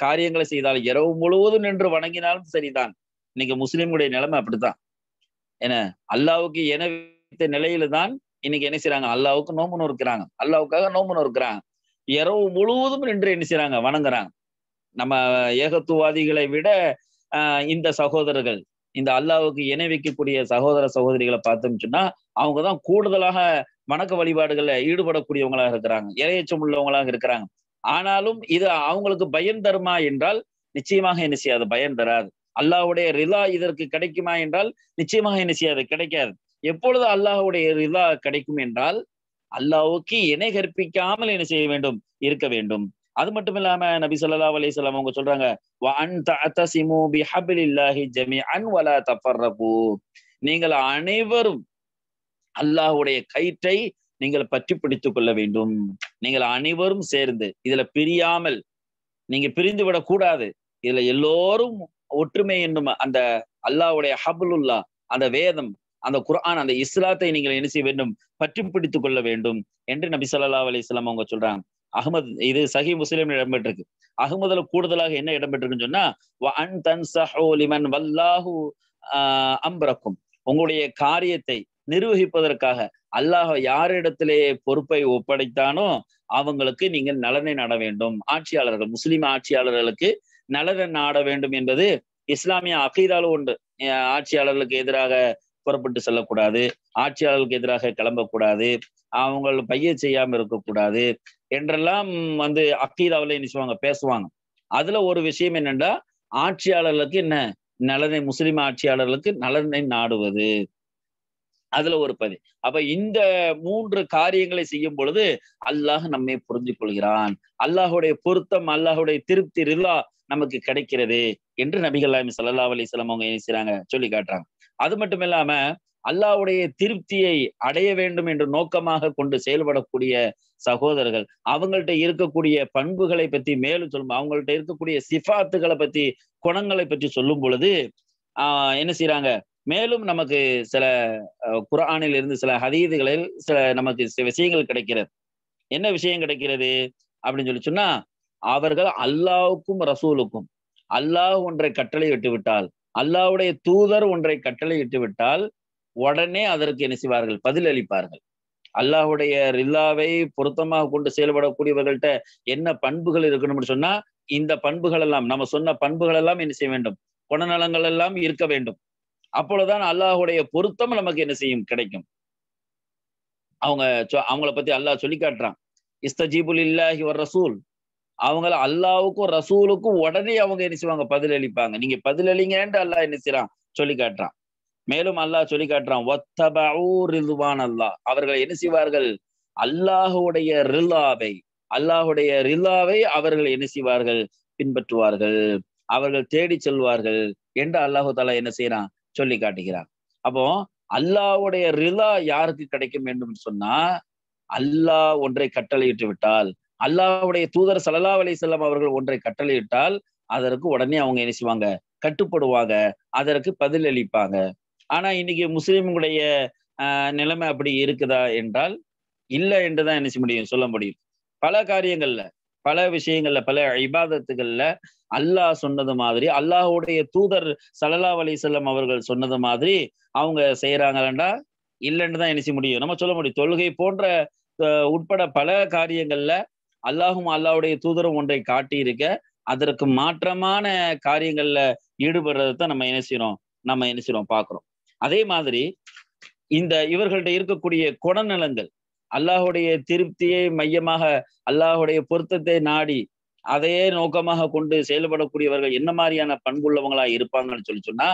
காரியங்களை செய்தாலும் இரவு முழுவதும் நின்று வணங்கினாலும் சரிதான் இன்னைக்கு முஸ்லீம்களுடைய நிலைமை அப்படித்தான் என்ன அல்லாவுக்கு என நிலையில தான் இன்னைக்கு என்ன செய்யறாங்க அல்லாவுக்கு நோம்புன்னு இருக்கிறாங்க அல்லாவுக்காக நோம்புன்னு இருக்கிறாங்க இரவு முழுவதும் நின்று என்ன வணங்குறாங்க நம்ம ஏகத்துவாதிகளை விட இந்த சகோதரர்கள் இந்த அல்லாவுக்கு இணை வைக்கக்கூடிய சகோதர சகோதரிகளை பார்த்தோம்னு சொன்னா அவங்க தான் கூடுதலாக வணக்க வழிபாடுகளை ஈடுபடக்கூடியவங்களாக இருக்கிறாங்க இரையச்சம் உள்ளவங்களாக இருக்கிறாங்க ஆனாலும் இது அவங்களுக்கு பயன் தருமா என்றால் நிச்சயமாக என்ன செய்யாது பயன் தராது அல்லாஹுடைய ரிலா இதற்கு கிடைக்குமா என்றால் நிச்சயமாக என்ன செய்யாது கிடைக்காது எப்பொழுது அல்லாஹுடைய ரிலா கிடைக்கும் என்றால் அல்லாவுக்கு இணை கற்பிக்காமல் என்ன செய்ய வேண்டும் இருக்க வேண்டும் அது மட்டும் இல்லாம நபி சொல்லா அலிசல்லாம் அவங்க சொல்றாங்க நீங்கள் அனைவரும் அல்லாஹுடைய கயிற்றை நீங்கள் பற்றி பிடித்துக் கொள்ள வேண்டும் நீங்கள் அனைவரும் சேர்ந்து இதுல பிரியாமல் நீங்க பிரிந்து விட கூடாது இதுல எல்லோரும் ஒற்றுமை என்னும் அந்த அல்லாஹுடைய ஹபுலுல்லா அந்த வேதம் அந்த குரான் அந்த இஸ்லாத்தை நீங்கள் என்ன செய்ய வேண்டும் பற்றி பிடித்துக் கொள்ள வேண்டும் என்று நபி சொல்லா அலி இஸ்லாம் அவங்க சொல்றாங்க அகமது இது சஹி முஸ்லீம் இடம்பெற்றிருக்கு அகமதுல கூடுதலாக என்ன இடம்பெற்றிருக்குன்னு சொன்னா வல்லாஹு அம்பரக்கும் உங்களுடைய காரியத்தை நிர்வகிப்பதற்காக அல்லாஹ் யாரிடத்திலே பொறுப்பை ஒப்படைத்தானோ அவங்களுக்கு நீங்கள் நலனை நாட வேண்டும் ஆட்சியாளர்கள் முஸ்லிம் ஆட்சியாளர்களுக்கு நலனை நாட வேண்டும் என்பது இஸ்லாமிய அகீதாலும் உண்டு ஆட்சியாளர்களுக்கு எதிராக புறப்பட்டு செல்லக்கூடாது ஆட்சியாளர்களுக்கு எதிராக கிளம்பக்கூடாது அவங்க பைய செய்யாம இருக்கக்கூடாது என்றெல்லாம் வந்து அக்கீதாவில் என்ன செய்வாங்க பேசுவாங்க அதுல ஒரு விஷயம் என்னென்னா ஆட்சியாளர்களுக்கு என்ன நலனை முஸ்லிம் ஆட்சியாளர்களுக்கு நலனை நாடுவது அதுல ஒரு பதி அப்ப இந்த மூன்று காரியங்களை செய்யும் பொழுது அல்லாஹ் நம்மை புரிஞ்சு கொள்கிறான் அல்லாஹுடைய பொருத்தம் அல்லாஹுடைய திருப்தி ரில்லா நமக்கு கிடைக்கிறது என்று நபிகள் சல்லா அலிஸ்லாம் அவங்க என்ன செய்யறாங்க சொல்லி காட்டுறாங்க அது மட்டும் இல்லாம அல்லாவுடைய திருப்தியை அடைய வேண்டும் என்று நோக்கமாக கொண்டு செயல்படக்கூடிய சகோதரர்கள் அவங்கள்ட்ட இருக்கக்கூடிய பண்புகளை பத்தி மேலும் சொல்லும் அவங்கள்ட்ட இருக்கக்கூடிய சிஃபாத்துகளை பத்தி குணங்களை பற்றி சொல்லும் பொழுது ஆஹ் என்ன செய்யறாங்க மேலும் நமக்கு சில குரானில் இருந்து சில ஹதீதுகளில் சில நமக்கு சில விஷயங்கள் கிடைக்கிறது என்ன விஷயம் கிடைக்கிறது அப்படின்னு சொல்லி சொன்னா அவர்கள் அல்லாவுக்கும் ரசூலுக்கும் அல்லாஹ் ஒன்றை கட்டளை விட்டு விட்டால் அல்லாவுடைய தூதர் ஒன்றை கட்டளையிட்டு விட்டால் உடனே அதற்கு என்ன செய்வார்கள் பதில் அளிப்பார்கள் அல்லாஹுடைய ரில்லாவை பொருத்தமாக கொண்டு செயல்படக்கூடியவர்கள்ட்ட என்ன பண்புகள் இருக்கணும்னு சொன்னா இந்த பண்புகள் எல்லாம் நம்ம சொன்ன பண்புகள் எல்லாம் என்ன செய்ய வேண்டும் குணநலங்கள் எல்லாம் இருக்க வேண்டும் அப்பொழுதுதான் அல்லாஹுடைய பொருத்தம் நமக்கு என்ன செய்யும் கிடைக்கும் அவங்க அவங்கள பத்தி அல்லாஹ் சொல்லி காட்டுறான் இஸ்தஜீபுல் இல்லாஹி ஒரு ரசூல் அவங்கள அல்லாவுக்கும் ரசூலுக்கும் உடனே அவங்க என்ன செய்வாங்க பதில் அளிப்பாங்க நீங்க பதில் அளிங்கன்ட்டு அல்லாஹ் என்ன செய்யறான் சொல்லி காட்டுறான் மேலும் அல்லாஹ் சொல்லி காட்டுறான் ரிதுவான் அல்லாஹ் அவர்கள் என்ன செய்வார்கள் அல்லாஹுடைய ரில்லாவை அல்லாஹுடைய ரில்லாவை அவர்கள் என்ன செய்வார்கள் பின்பற்றுவார்கள் அவர்கள் தேடி செல்வார்கள் என்று அல்லாஹு தாலா என்ன செய்யறான் சொல்லி காட்டுகிறான் அப்போ அல்லாஹுடைய ரிலா யாருக்கு கிடைக்கும் வேண்டும் சொன்னா அல்லாஹ் ஒன்றை கட்டளையிட்டு விட்டால் அல்லாவுடைய தூதர் சலலா அலி செல்லம் அவர்கள் ஒன்றை கட்டளையிட்டால் அதற்கு உடனே அவங்க என்ன செய்வாங்க கட்டுப்படுவாங்க அதற்கு பதில் அளிப்பாங்க ஆனா இன்னைக்கு முஸ்லிம்களுடைய நிலைமை அப்படி இருக்குதா என்றால் இல்லை என்றுதான் என்ன செய்ய முடியும் சொல்ல முடியும் பல காரியங்கள்ல பல விஷயங்கள்ல பல இபாதத்துகள்ல அல்லாஹ் சொன்னது மாதிரி அல்லாஹுடைய தூதர் சலலா அலி செல்லம் அவர்கள் சொன்னது மாதிரி அவங்க செய்யறாங்களா இல்லைன்னு தான் என்ன செய்ய முடியும் நம்ம சொல்ல முடியும் தொழுகை போன்ற உட்பட பல காரியங்கள்ல அல்லாஹும் அல்லாவுடைய தூதரம் ஒன்றை காட்டியிருக்க அதற்கு மாற்றமான காரியங்கள்ல ஈடுபடுறதை நம்ம என்ன செய்யறோம் நம்ம என்ன செய்யறோம் பார்க்கிறோம் அதே மாதிரி இந்த இவர்கள்ட்ட இருக்கக்கூடிய குணநலங்கள் அல்லாஹுடைய திருப்தியை மையமாக அல்லாஹுடைய பொருத்தத்தை நாடி அதையே நோக்கமாக கொண்டு செயல்படக்கூடியவர்கள் என்ன மாதிரியான பண்புள்ளவங்களா இருப்பாங்கன்னு சொல்லி சொன்னா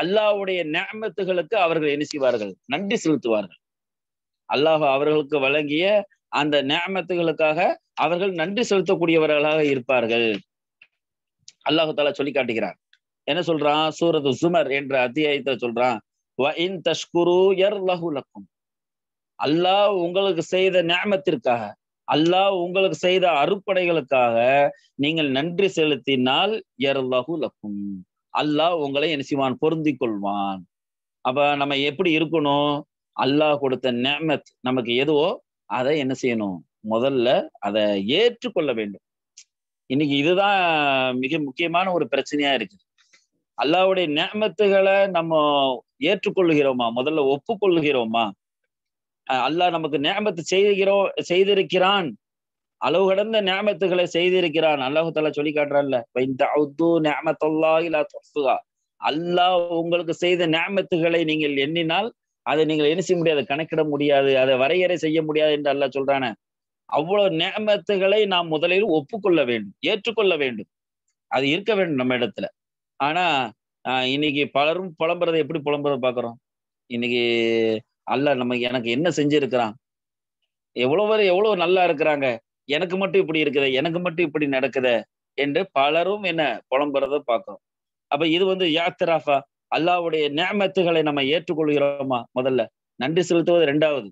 அல்லாஹுடைய நேமத்துகளுக்கு அவர்கள் என்ன செய்வார்கள் நன்றி செலுத்துவார்கள் அல்லாஹ் அவர்களுக்கு வழங்கிய அந்த நியமத்துகளுக்காக அவர்கள் நன்றி செலுத்தக்கூடியவர்களாக இருப்பார்கள் அல்லாஹு தாலா சொல்லி காட்டுகிறார் என்ன சொல்றான் சூரத் சுமர் என்ற அத்தியாயத்தை சொல்றான் அல்லாஹ் உங்களுக்கு செய்த நியமத்திற்காக அல்லாஹ் உங்களுக்கு செய்த அறுப்படைகளுக்காக நீங்கள் நன்றி செலுத்தினால் எர்லஹு லக்கும் அல்லாஹ் உங்களை என்ன செய்வான் பொருந்தி கொள்வான் அப்ப நம்ம எப்படி இருக்கணும் அல்லாஹ் கொடுத்த நேமத் நமக்கு எதுவோ அதை என்ன செய்யணும் முதல்ல அதை ஏற்றுக்கொள்ள வேண்டும் இன்னைக்கு இதுதான் மிக முக்கியமான ஒரு பிரச்சனையா இருக்கு அல்லாவுடைய நேமத்துகளை நம்ம ஏற்றுக்கொள்ளுகிறோமா முதல்ல ஒப்புக்கொள்ளுகிறோமா அல்லாஹ் நமக்கு நேமத்து செய்கிறோம் செய்திருக்கிறான் அளவு கடந்த நேமத்துகளை செய்திருக்கிறான் அல்லாஹு தாலா சொல்லி காட்டுறான்ல அல்லாஹ் உங்களுக்கு செய்த நேமத்துகளை நீங்கள் எண்ணினால் அதை நீங்கள் என்ன செய்ய முடியாது கணக்கிட முடியாது அதை வரையறை செய்ய முடியாது என்று அல்ல சொல்றான அவ்வளவு நேமத்துகளை நாம் முதலில் ஒப்புக்கொள்ள வேண்டும் ஏற்றுக்கொள்ள வேண்டும் அது இருக்க வேண்டும் நம்ம இடத்துல ஆனா இன்னைக்கு பலரும் புலம்புறதை எப்படி புலம்புறதை பாக்குறோம் இன்னைக்கு அல்ல நம்ம எனக்கு என்ன செஞ்சிருக்கிறான் எவ்வளவு எவ்வளவு நல்லா இருக்கிறாங்க எனக்கு மட்டும் இப்படி இருக்குது எனக்கு மட்டும் இப்படி நடக்குது என்று பலரும் என்ன புலம்புறத பாக்குறோம் அப்ப இது வந்து யாத்திராஃபா அல்லாவுடைய நேமத்துகளை நம்ம ஏற்றுக்கொள்கிறோமா முதல்ல நன்றி செலுத்துவது ரெண்டாவது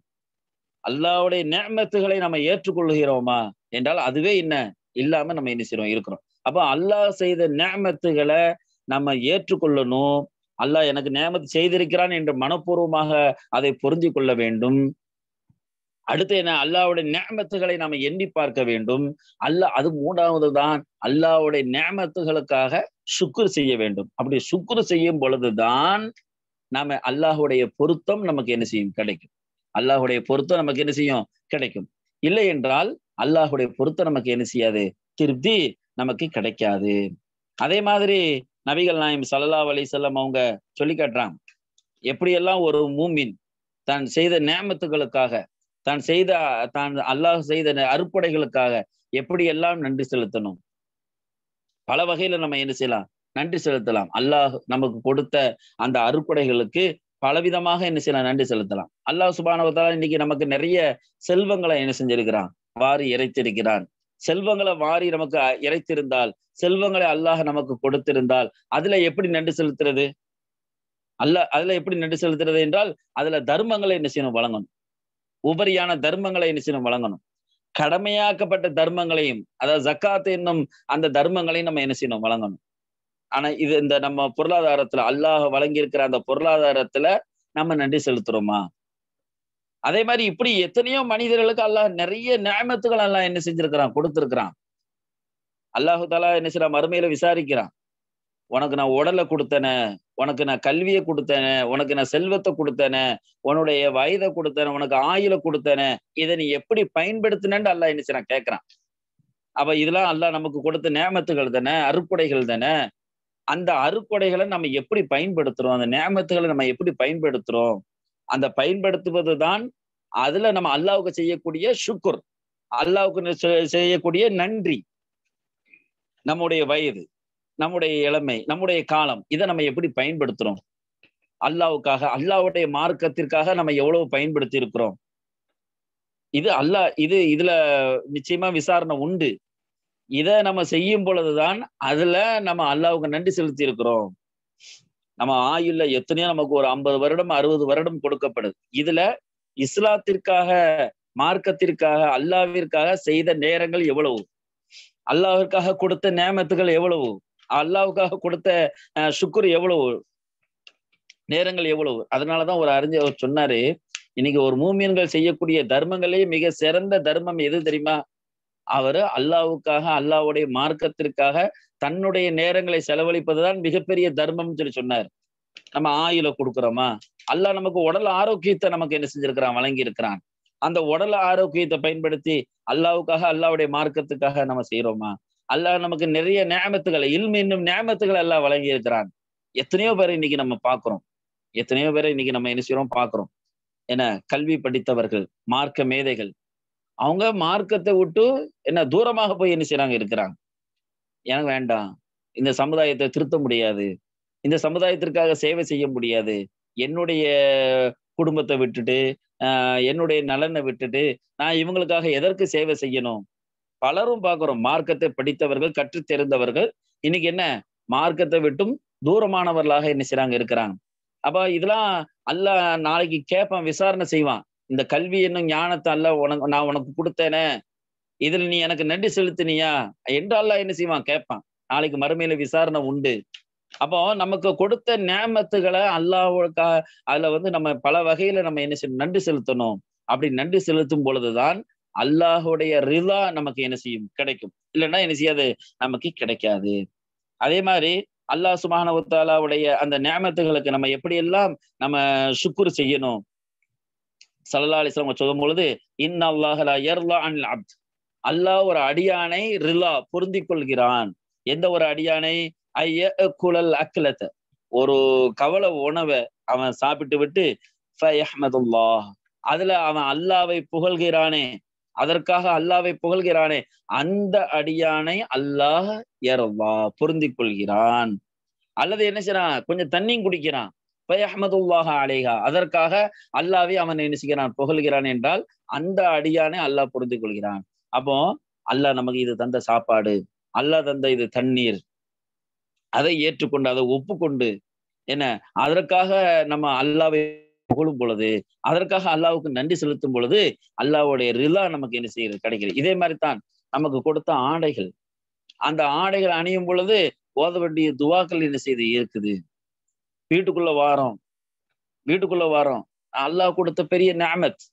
அல்லாவுடைய நேமத்துகளை நம்ம ஏற்றுக்கொள்கிறோமா என்றால் அதுவே என்ன இல்லாம நம்ம என்ன செய்யறோம் இருக்கிறோம் அப்போ அல்லாஹ் செய்த நேமத்துகளை நம்ம ஏற்றுக்கொள்ளணும் அல்லாஹ் எனக்கு நேமத்து செய்திருக்கிறான் என்று மனப்பூர்வமாக அதை புரிஞ்சு கொள்ள வேண்டும் அடுத்து என்ன அல்லாவுடைய நேமத்துகளை நாம எண்ணி பார்க்க வேண்டும் அல்ல அது மூன்றாவது தான் அல்லாவுடைய நேமத்துகளுக்காக சுக்குர் செய்ய வேண்டும் அப்படி சுக்குர் செய்யும் பொழுதுதான் நாம அல்லாஹுடைய பொருத்தம் நமக்கு என்ன செய்யும் கிடைக்கும் அல்லாஹுடைய பொருத்தம் நமக்கு என்ன செய்யும் கிடைக்கும் இல்லை என்றால் அல்லாஹுடைய பொருத்தம் நமக்கு என்ன செய்யாது திருப்தி நமக்கு கிடைக்காது அதே மாதிரி நபிகள் நாயம் சல்லா அலிசல்லாம் அவங்க சொல்லி காட்டுறான் எப்படியெல்லாம் ஒரு மூமின் தான் செய்த நேமத்துகளுக்காக தான் செய்த தான் அல்லாஹ் செய்த அறுப்படைகளுக்காக எப்படி எல்லாம் நன்றி செலுத்தணும் பல வகையில நம்ம என்ன செய்யலாம் நன்றி செலுத்தலாம் அல்லாஹ் நமக்கு கொடுத்த அந்த அறுப்படைகளுக்கு பலவிதமாக என்ன செய்யலாம் நன்றி செலுத்தலாம் அல்லாஹ் சுபானவத்தால இன்னைக்கு நமக்கு நிறைய செல்வங்களை என்ன செஞ்சிருக்கிறான் வாரி இறைத்திருக்கிறான் செல்வங்களை வாரி நமக்கு இறைத்திருந்தால் செல்வங்களை அல்லாஹ் நமக்கு கொடுத்திருந்தால் அதுல எப்படி நன்றி செலுத்துறது அல்ல அதுல எப்படி நன்றி செலுத்துறது என்றால் அதுல தர்மங்களை என்ன செய்யணும் வழங்கணும் உபரியான தர்மங்களை நிச்சயம் வழங்கணும் கடமையாக்கப்பட்ட தர்மங்களையும் அதாவது ஜக்காத்து என்னும் அந்த தர்மங்களையும் நம்ம என்ன செய்யணும் வழங்கணும் ஆனா இது இந்த நம்ம பொருளாதாரத்துல அல்லாஹ் வழங்கியிருக்கிற அந்த பொருளாதாரத்துல நம்ம நன்றி செலுத்துறோமா அதே மாதிரி இப்படி எத்தனையோ மனிதர்களுக்கு அல்லாஹ் நிறைய நியமத்துகள் அல்லாஹ் என்ன செஞ்சிருக்கிறான் கொடுத்திருக்கிறான் அல்லாஹு தாலா என்ன செய்யறான் மறுமையில விசாரிக்கிறான் உனக்கு நான் உடலை கொடுத்தன உனக்கு நான் கல்வியை கொடுத்தன உனக்கு நான் செல்வத்தை கொடுத்தன உன்னுடைய வயதை கொடுத்தன உனக்கு ஆயுள கொடுத்தன இதை நீ எப்படி பயன்படுத்தினு அல்லா என்ன நான் கேட்கிறான் அப்ப இதெல்லாம் அல்ல நமக்கு கொடுத்த நேமத்துகள் தானே அறுப்புடைகள் தானே அந்த அறுக்குடைகளை நம்ம எப்படி பயன்படுத்துறோம் அந்த நேமத்துகளை நம்ம எப்படி பயன்படுத்துறோம் அந்த பயன்படுத்துவது தான் அதுல நம்ம அல்லாவுக்கு செய்யக்கூடிய சுக்குர் அல்லாவுக்கு செய்யக்கூடிய நன்றி நம்முடைய வயது நம்முடைய இளமை நம்முடைய காலம் இதை நம்ம எப்படி பயன்படுத்துறோம் அல்லாவுக்காக அல்லாவுடைய மார்க்கத்திற்காக நம்ம எவ்வளவு பயன்படுத்தி இருக்கிறோம் இது அல்லா இது இதுல நிச்சயமா விசாரணை உண்டு இதை நம்ம செய்யும் பொழுதுதான் அதுல நம்ம அல்லாவுக்கு நன்றி செலுத்தி இருக்கிறோம் நம்ம ஆயுள்ல எத்தனையோ நமக்கு ஒரு ஐம்பது வருடம் அறுபது வருடம் கொடுக்கப்படுது இதுல இஸ்லாத்திற்காக மார்க்கத்திற்காக அல்லாவிற்காக செய்த நேரங்கள் எவ்வளவு அல்லாவிற்காக கொடுத்த நேமத்துகள் எவ்வளவு அல்லாவுக்காக கொடுத்த சுக்குர் எவ்வளவு நேரங்கள் எவ்வளவு அதனாலதான் ஒரு அறிஞர் சொன்னாரு இன்னைக்கு ஒரு மூமியன்கள் செய்யக்கூடிய தர்மங்களே மிக சிறந்த தர்மம் எது தெரியுமா அவர் அல்லாவுக்காக அல்லாவுடைய மார்க்கத்திற்காக தன்னுடைய நேரங்களை செலவழிப்பதுதான் மிகப்பெரிய தர்மம்னு சொல்லி சொன்னார் நம்ம ஆயுல கொடுக்குறோமா அல்லாஹ் நமக்கு உடல் ஆரோக்கியத்தை நமக்கு என்ன செஞ்சிருக்கிறான் வழங்கி இருக்கிறான் அந்த உடல் ஆரோக்கியத்தை பயன்படுத்தி அல்லாவுக்காக அல்லாவுடைய மார்க்கத்துக்காக நம்ம செய்யறோமா அல்லாஹ் நமக்கு நிறைய நியமத்துக்களை இல்மி இன்னும் நியமத்துக்களை எல்லாம் வழங்கி இருக்கிறான் எத்தனையோ பேரை இன்னைக்கு நம்ம பார்க்குறோம் எத்தனையோ பேரை இன்னைக்கு நம்ம என்ன செய்யறோம் பார்க்குறோம் என்ன கல்வி படித்தவர்கள் மார்க்க மேதைகள் அவங்க மார்க்கத்தை விட்டு என்ன தூரமாக போய் என்ன செய்யறாங்க இருக்கிறாங்க எனக்கு வேண்டாம் இந்த சமுதாயத்தை திருத்த முடியாது இந்த சமுதாயத்திற்காக சேவை செய்ய முடியாது என்னுடைய குடும்பத்தை விட்டுட்டு என்னுடைய நலனை விட்டுட்டு நான் இவங்களுக்காக எதற்கு சேவை செய்யணும் பலரும் பார்க்குறோம் மார்க்கத்தை படித்தவர்கள் கற்று தெரிந்தவர்கள் இன்னைக்கு என்ன மார்க்கத்தை விட்டும் தூரமானவர்களாக என்ன செய்றாங்க இருக்கிறாங்க அப்ப இதெல்லாம் அல்ல நாளைக்கு கேட்பான் விசாரணை செய்வான் இந்த கல்வி என்னும் ஞானத்தை அல்ல உனக்கு நான் உனக்கு கொடுத்தேனே இதுல நீ எனக்கு நன்றி செலுத்தினியா என்று அல்ல என்ன செய்வான் கேட்பான் நாளைக்கு மறுமையில விசாரணை உண்டு அப்போ நமக்கு கொடுத்த நேமத்துகளை அல்லாவுக்கா அதுல வந்து நம்ம பல வகையில நம்ம என்ன செய்யணும் நன்றி செலுத்தணும் அப்படி நன்றி செலுத்தும் பொழுதுதான் அல்லாஹுடைய ரிதா நமக்கு என்ன செய்யும் கிடைக்கும் இல்லைன்னா என்ன செய்யாது நமக்கு கிடைக்காது அதே மாதிரி அல்லாஹ் சுமானவத்தாலாவுடைய அந்த நியமத்துகளுக்கு நம்ம எப்படியெல்லாம் நம்ம சுக்குர் செய்யணும் சல்லா அலிஸ்லாம் சொல்லும் பொழுது இன் அல்லாஹலா எர்லா அன் அப்த் அல்லாஹ் ஒரு அடியானை ரிலா பொருந்தி கொள்கிறான் எந்த ஒரு அடியானை ஐய குழல் அக்கலத்தை ஒரு கவலை உணவை அவன் சாப்பிட்டு விட்டு அதுல அவன் அல்லாவை புகழ்கிறானே அதற்காக அல்லாவை புகழ்கிறானே அந்த அடியானை அல்லாஹ் எர்வா பொருந்தி கொள்கிறான் அல்லது என்ன செய்யறான் கொஞ்சம் தண்ணியும் குடிக்கிறான் பை அஹமதுல்லாஹா அலேஹா அதற்காக அல்லாவே அவன் என்ன செய்கிறான் புகழ்கிறான் என்றால் அந்த அடியானை அல்லாஹ் பொருந்தி கொள்கிறான் அப்போ அல்லாஹ் நமக்கு இது தந்த சாப்பாடு அல்லாஹ் தந்த இது தண்ணீர் அதை ஏற்றுக்கொண்டு அதை ஒப்புக்கொண்டு என்ன அதற்காக நம்ம அல்லாவை புகழும் பொழுது அதற்காக அல்லாவுக்கு நன்றி செலுத்தும் பொழுது அல்லாவுடைய ரிலா நமக்கு என்ன செய்யறது கிடைக்கிறது இதே மாதிரி தான் நமக்கு கொடுத்த ஆடைகள் அந்த ஆடைகள் அணியும் பொழுது ஓத வேண்டிய துவாக்கள் என்ன செய்து இருக்குது வீட்டுக்குள்ள வாரம் வீட்டுக்குள்ள வாரம் அல்லாஹ் கொடுத்த பெரிய நேமத்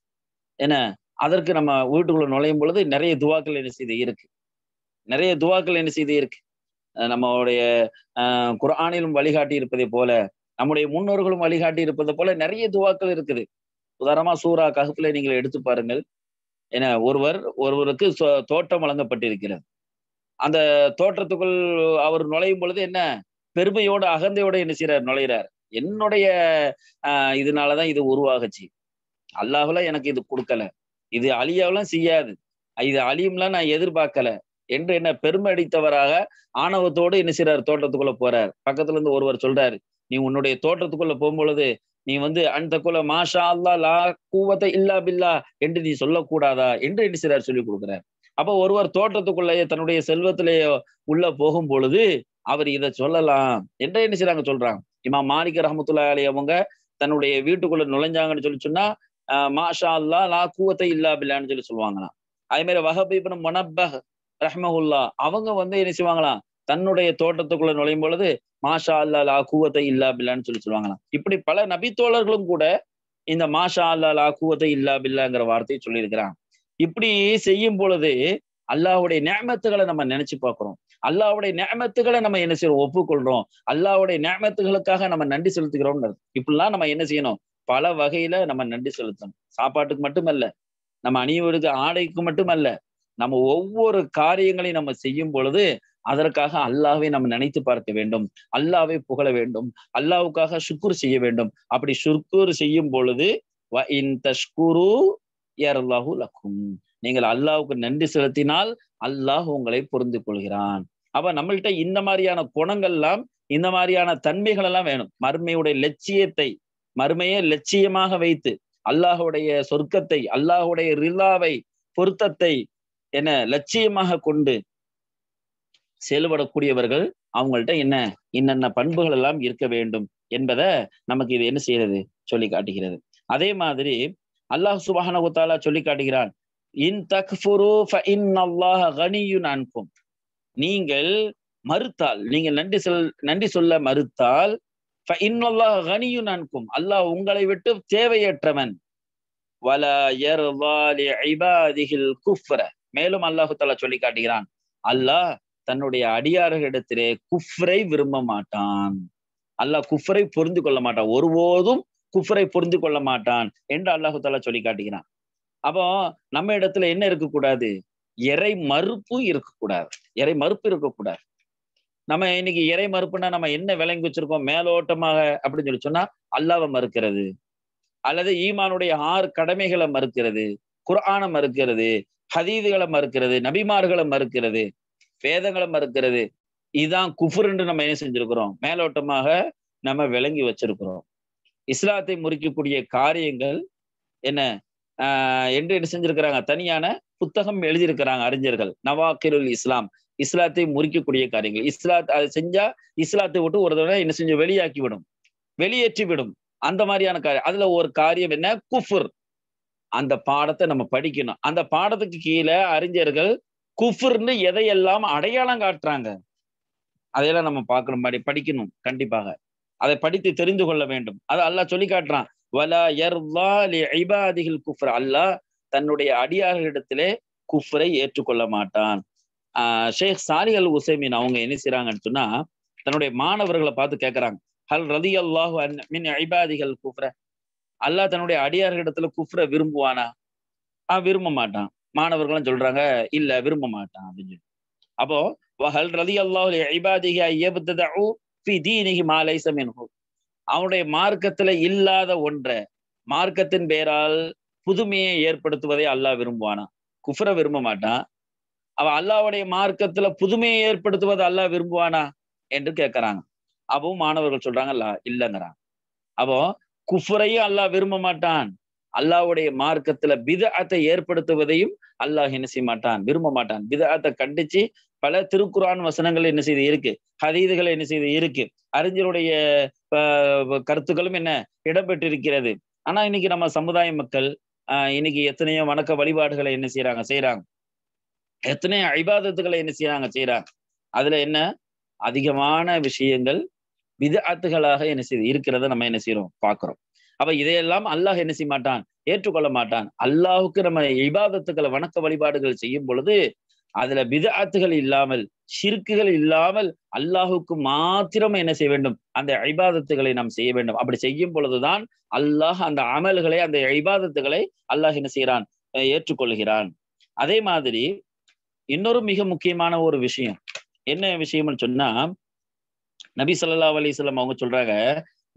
என்ன அதற்கு நம்ம வீட்டுக்குள்ள நுழையும் பொழுது நிறைய துவாக்கள் என்ன செய்து இருக்கு நிறைய துவாக்கள் என்ன செய்து இருக்கு நம்மளுடைய குரானிலும் வழிகாட்டி இருப்பதை போல நம்முடைய முன்னோர்களும் வழிகாட்டி இருப்பது போல நிறைய துவாக்கள் இருக்குது உதாரணமா சூரா கஹப்ல நீங்கள் எடுத்து பாருங்கள் என ஒருவர் ஒருவருக்கு தோட்டம் வழங்கப்பட்டிருக்கிறது அந்த தோற்றத்துக்குள் அவர் நுழையும் பொழுது என்ன பெருமையோடு அகந்தையோடு என்ன செய்யறார் நுழைகிறார் என்னுடைய ஆஹ் இதனாலதான் இது உருவாகுச்சு அல்லாஹுல எனக்கு இது கொடுக்கல இது அழியாவெல்லாம் செய்யாது இது அழியும்லாம் நான் எதிர்பார்க்கல என்று என்ன பெருமை அடித்தவராக ஆணவத்தோடு என்ன செய்யறார் தோட்டத்துக்குள்ள போறார் பக்கத்துல இருந்து ஒருவர் சொல்றாரு நீ உன்னுடைய தோற்றத்துக்குள்ள போகும்பொழுது நீ வந்து அந்த குல மாஷா அல்லா லா கூவத்தை இல்லா பில்லா என்று நீ சொல்லக்கூடாதா என்று என்ன சிலர் சொல்லி கொடுக்குறார் அப்போ ஒருவர் தோட்டத்துக்குள்ளேயே தன்னுடைய செல்வத்திலேயே உள்ள போகும் பொழுது அவர் இதை சொல்லலாம் என்று என்ன செய்றாங்க சொல்றாங்க இமா மாணிக்க ரஹமத்துல்லா அலி அவங்க தன்னுடைய வீட்டுக்குள்ள நுழைஞ்சாங்கன்னு சொல்லி சொன்னா மாஷா அல்லா லா கூவத்தை இல்லா பில்லான்னு சொல்லி சொல்லுவாங்களாம் அதே மாதிரி வஹபீபன் மொனப்பஹ் ரஹ்மஹுல்லா அவங்க வந்து என்ன செய்வாங்களாம் தன்னுடைய தோட்டத்துக்குள்ள நுழையும் பொழுது மாஷா அல்லா லா கூவத்தை இல்லா பில்லான்னு சொல்லி சொல்லுவாங்களாம் இப்படி பல நபித்தோழர்களும் கூட இந்த மாஷா அல்லா லா கூவத்தை இல்லா பில்லாங்கிற வார்த்தையை சொல்லியிருக்கிறான் இப்படி செய்யும் பொழுது அல்லாவுடைய நேமத்துகளை நம்ம நினைச்சு பார்க்கிறோம் அல்லாவுடைய நேமத்துகளை நம்ம என்ன செய்யறோம் ஒப்புக்கொள்றோம் அல்லாவுடைய நேமத்துகளுக்காக நம்ம நன்றி செலுத்துகிறோம்னு இப்படிலாம் நம்ம என்ன செய்யணும் பல வகையில நம்ம நன்றி செலுத்தணும் சாப்பாட்டுக்கு மட்டுமல்ல நம்ம அணிவருக்கு ஆடைக்கு மட்டுமல்ல நம்ம ஒவ்வொரு காரியங்களையும் நம்ம செய்யும் பொழுது அதற்காக அல்லாவை நம்ம நினைத்து பார்க்க வேண்டும் அல்லாவை புகழ வேண்டும் அல்லாவுக்காக சுக்குர் செய்ய வேண்டும் அப்படி சுக்குர் செய்யும் பொழுது லக்கும் நீங்கள் அல்லாவுக்கு நன்றி செலுத்தினால் அல்லாஹ் உங்களை புரிந்து கொள்கிறான் அப்ப நம்மள்கிட்ட இந்த மாதிரியான குணங்கள்லாம் இந்த மாதிரியான தன்மைகள் எல்லாம் வேணும் மறுமையுடைய லட்சியத்தை மறுமையை லட்சியமாக வைத்து அல்லாஹுடைய சொர்க்கத்தை அல்லாஹுடைய ரிலாவை பொருத்தத்தை என லட்சியமாக கொண்டு செயல்படக்கூடியவர்கள் அவங்கள்ட்ட என்ன என்னென்ன பண்புகள் எல்லாம் இருக்க வேண்டும் என்பதை நமக்கு இது என்ன செய்யறது சொல்லி காட்டுகிறது அதே மாதிரி அல்லாஹ் சுபான சொல்லி காட்டுகிறான் இன் தக்ஃபுரு அன்கும் நீங்கள் மறுத்தால் நீங்கள் நன்றி சொல் நன்றி சொல்ல மறுத்தால் இன்னொல்லாஹ் கனியும் அன்கும் அல்லாஹ் உங்களை விட்டு தேவையற்றவன் வல மேலும் அல்லாஹு தலா சொல்லி காட்டுகிறான் அல்லாஹ் தன்னுடைய அடியார்களிடத்திலே குஃப்ரை விரும்ப மாட்டான் அல்லாஹ் குஃப்ரை புரிந்து கொள்ள மாட்டான் ஒருபோதும் குஃப்ரை புரிந்து கொள்ள மாட்டான் என்று அல்லாஹு தாலா சொல்லி காட்டுகிறான் அப்போ நம்ம இடத்துல என்ன இருக்கக்கூடாது இறை மறுப்பு இருக்கக்கூடாது இறை மறுப்பு இருக்கக்கூடாது நம்ம இன்னைக்கு இறை மறுப்புனா நம்ம என்ன விளங்கி வச்சிருக்கோம் மேலோட்டமாக அப்படின்னு சொல்லி சொன்னா அல்லாவை மறுக்கிறது அல்லது ஈமானுடைய ஆறு கடமைகளை மறுக்கிறது குர்ஆனை மறுக்கிறது ஹதீதுகளை மறுக்கிறது நபிமார்களை மறுக்கிறது வேதங்களை மறுக்கிறது இதுதான் குஃபுர்ன்னு நம்ம என்ன செஞ்சிருக்கிறோம் மேலோட்டமாக நம்ம விளங்கி வச்சிருக்கிறோம் இஸ்லாத்தை முறிக்கக்கூடிய காரியங்கள் என்ன என்று என்ன செஞ்சிருக்கிறாங்க தனியான புத்தகம் எழுதியிருக்கிறாங்க அறிஞர்கள் நவாக்கிருல் இஸ்லாம் இஸ்லாத்தை முறிக்கக்கூடிய காரியங்கள் இஸ்லாத் அதை செஞ்சா இஸ்லாத்தை விட்டு ஒரு தடவை என்ன செஞ்சு வெளியாக்கி விடும் வெளியேற்றி விடும் அந்த மாதிரியான காரியம் அதுல ஒரு காரியம் என்ன குஃபுர் அந்த பாடத்தை நம்ம படிக்கணும் அந்த பாடத்துக்கு கீழே அறிஞர்கள் குஃபுர்னு எதையெல்லாம் அடையாளம் காட்டுறாங்க அதையெல்லாம் நம்ம பார்க்கணும் மாதிரி படிக்கணும் கண்டிப்பாக அதை படித்து தெரிந்து கொள்ள வேண்டும் அது அல்லாஹ் சொல்லி காட்டுறான் வலா யர்லா அல்லாஹ் தன்னுடைய அடியார்களிடத்திலே குஃப்ரை ஏற்றுக்கொள்ள மாட்டான் ஆஹ் ஷேக் சாரி அல் உசைமின் அவங்க என்ன செய்யறாங்கன்னு சொன்னா தன்னுடைய மாணவர்களை பார்த்து கேட்கறாங்க ஹல் ரதி அல்லாஹு மின் ஐபாதிகள் குஃப்ர அல்லாஹ் தன்னுடைய அடியார்களிடத்துல குஃப்ர விரும்புவானா ஆஹ் விரும்ப மாட்டான் மாணவர்களும் சொல்றாங்க இல்ல விரும்ப மாட்டான் அப்படின்னு சொல்லி அப்போ வஹல் ரதி அல்லாஹ் மாலை அவனுடைய மார்க்கத்துல இல்லாத ஒன்றை மார்க்கத்தின் பெயரால் புதுமையை ஏற்படுத்துவதை அல்லாஹ் விரும்புவானா குஃப்ர விரும்ப மாட்டான் அவன் அல்லாவுடைய மார்க்கத்துல புதுமையை ஏற்படுத்துவதை அல்லாஹ் விரும்புவானா என்று கேட்கறாங்க அப்பவும் மாணவர்கள் சொல்றாங்க இல்லங்கிறான் அப்போ குஃப்ரையும் அல்லாஹ் விரும்ப மாட்டான் அல்லாவுடைய மார்க்கத்துல அத்தை ஏற்படுத்துவதையும் அல்லாஹ் என்ன செய்ய மாட்டான் விரும்ப மாட்டான் பிதஅத்தை கண்டிச்சு பல திருக்குறான் வசனங்கள் என்ன செய்து இருக்கு ஹதீதுகள் என்ன செய்து இருக்கு அறிஞருடைய கருத்துக்களும் என்ன இடம்பெற்றிருக்கிறது ஆனா இன்னைக்கு நம்ம சமுதாய மக்கள் இன்னைக்கு எத்தனையோ வணக்க வழிபாடுகளை என்ன செய்யறாங்க செய்யறாங்க எத்தனையோ ஐபாதத்துகளை என்ன செய்யறாங்க செய்யறாங்க அதுல என்ன அதிகமான விஷயங்கள் விதத்துகளாக என்ன செய்து இருக்கிறத நம்ம என்ன செய்யறோம் பாக்குறோம் அப்ப இதையெல்லாம் அல்லாஹ் என்ன செய்ய மாட்டான் ஏற்றுக்கொள்ள மாட்டான் அல்லாஹுக்கு நம்ம இபாதத்துக்களை வணக்க வழிபாடுகள் செய்யும் பொழுது அதுல விதாத்துகள் இல்லாமல் சிறுக்குகள் இல்லாமல் அல்லாஹுக்கு மாத்திரம் என்ன செய்ய வேண்டும் அந்த ஐபாதத்துகளை நாம் செய்ய வேண்டும் அப்படி செய்யும் பொழுதுதான் அல்லாஹ் அந்த அமல்களை அந்த ஐபாதத்துகளை அல்லாஹ் என்ன செய்யறான் ஏற்றுக்கொள்கிறான் அதே மாதிரி இன்னொரு மிக முக்கியமான ஒரு விஷயம் என்ன விஷயம்னு சொன்னா நபி சொல்லா அலிஸ்லாம் அவங்க சொல்றாங்க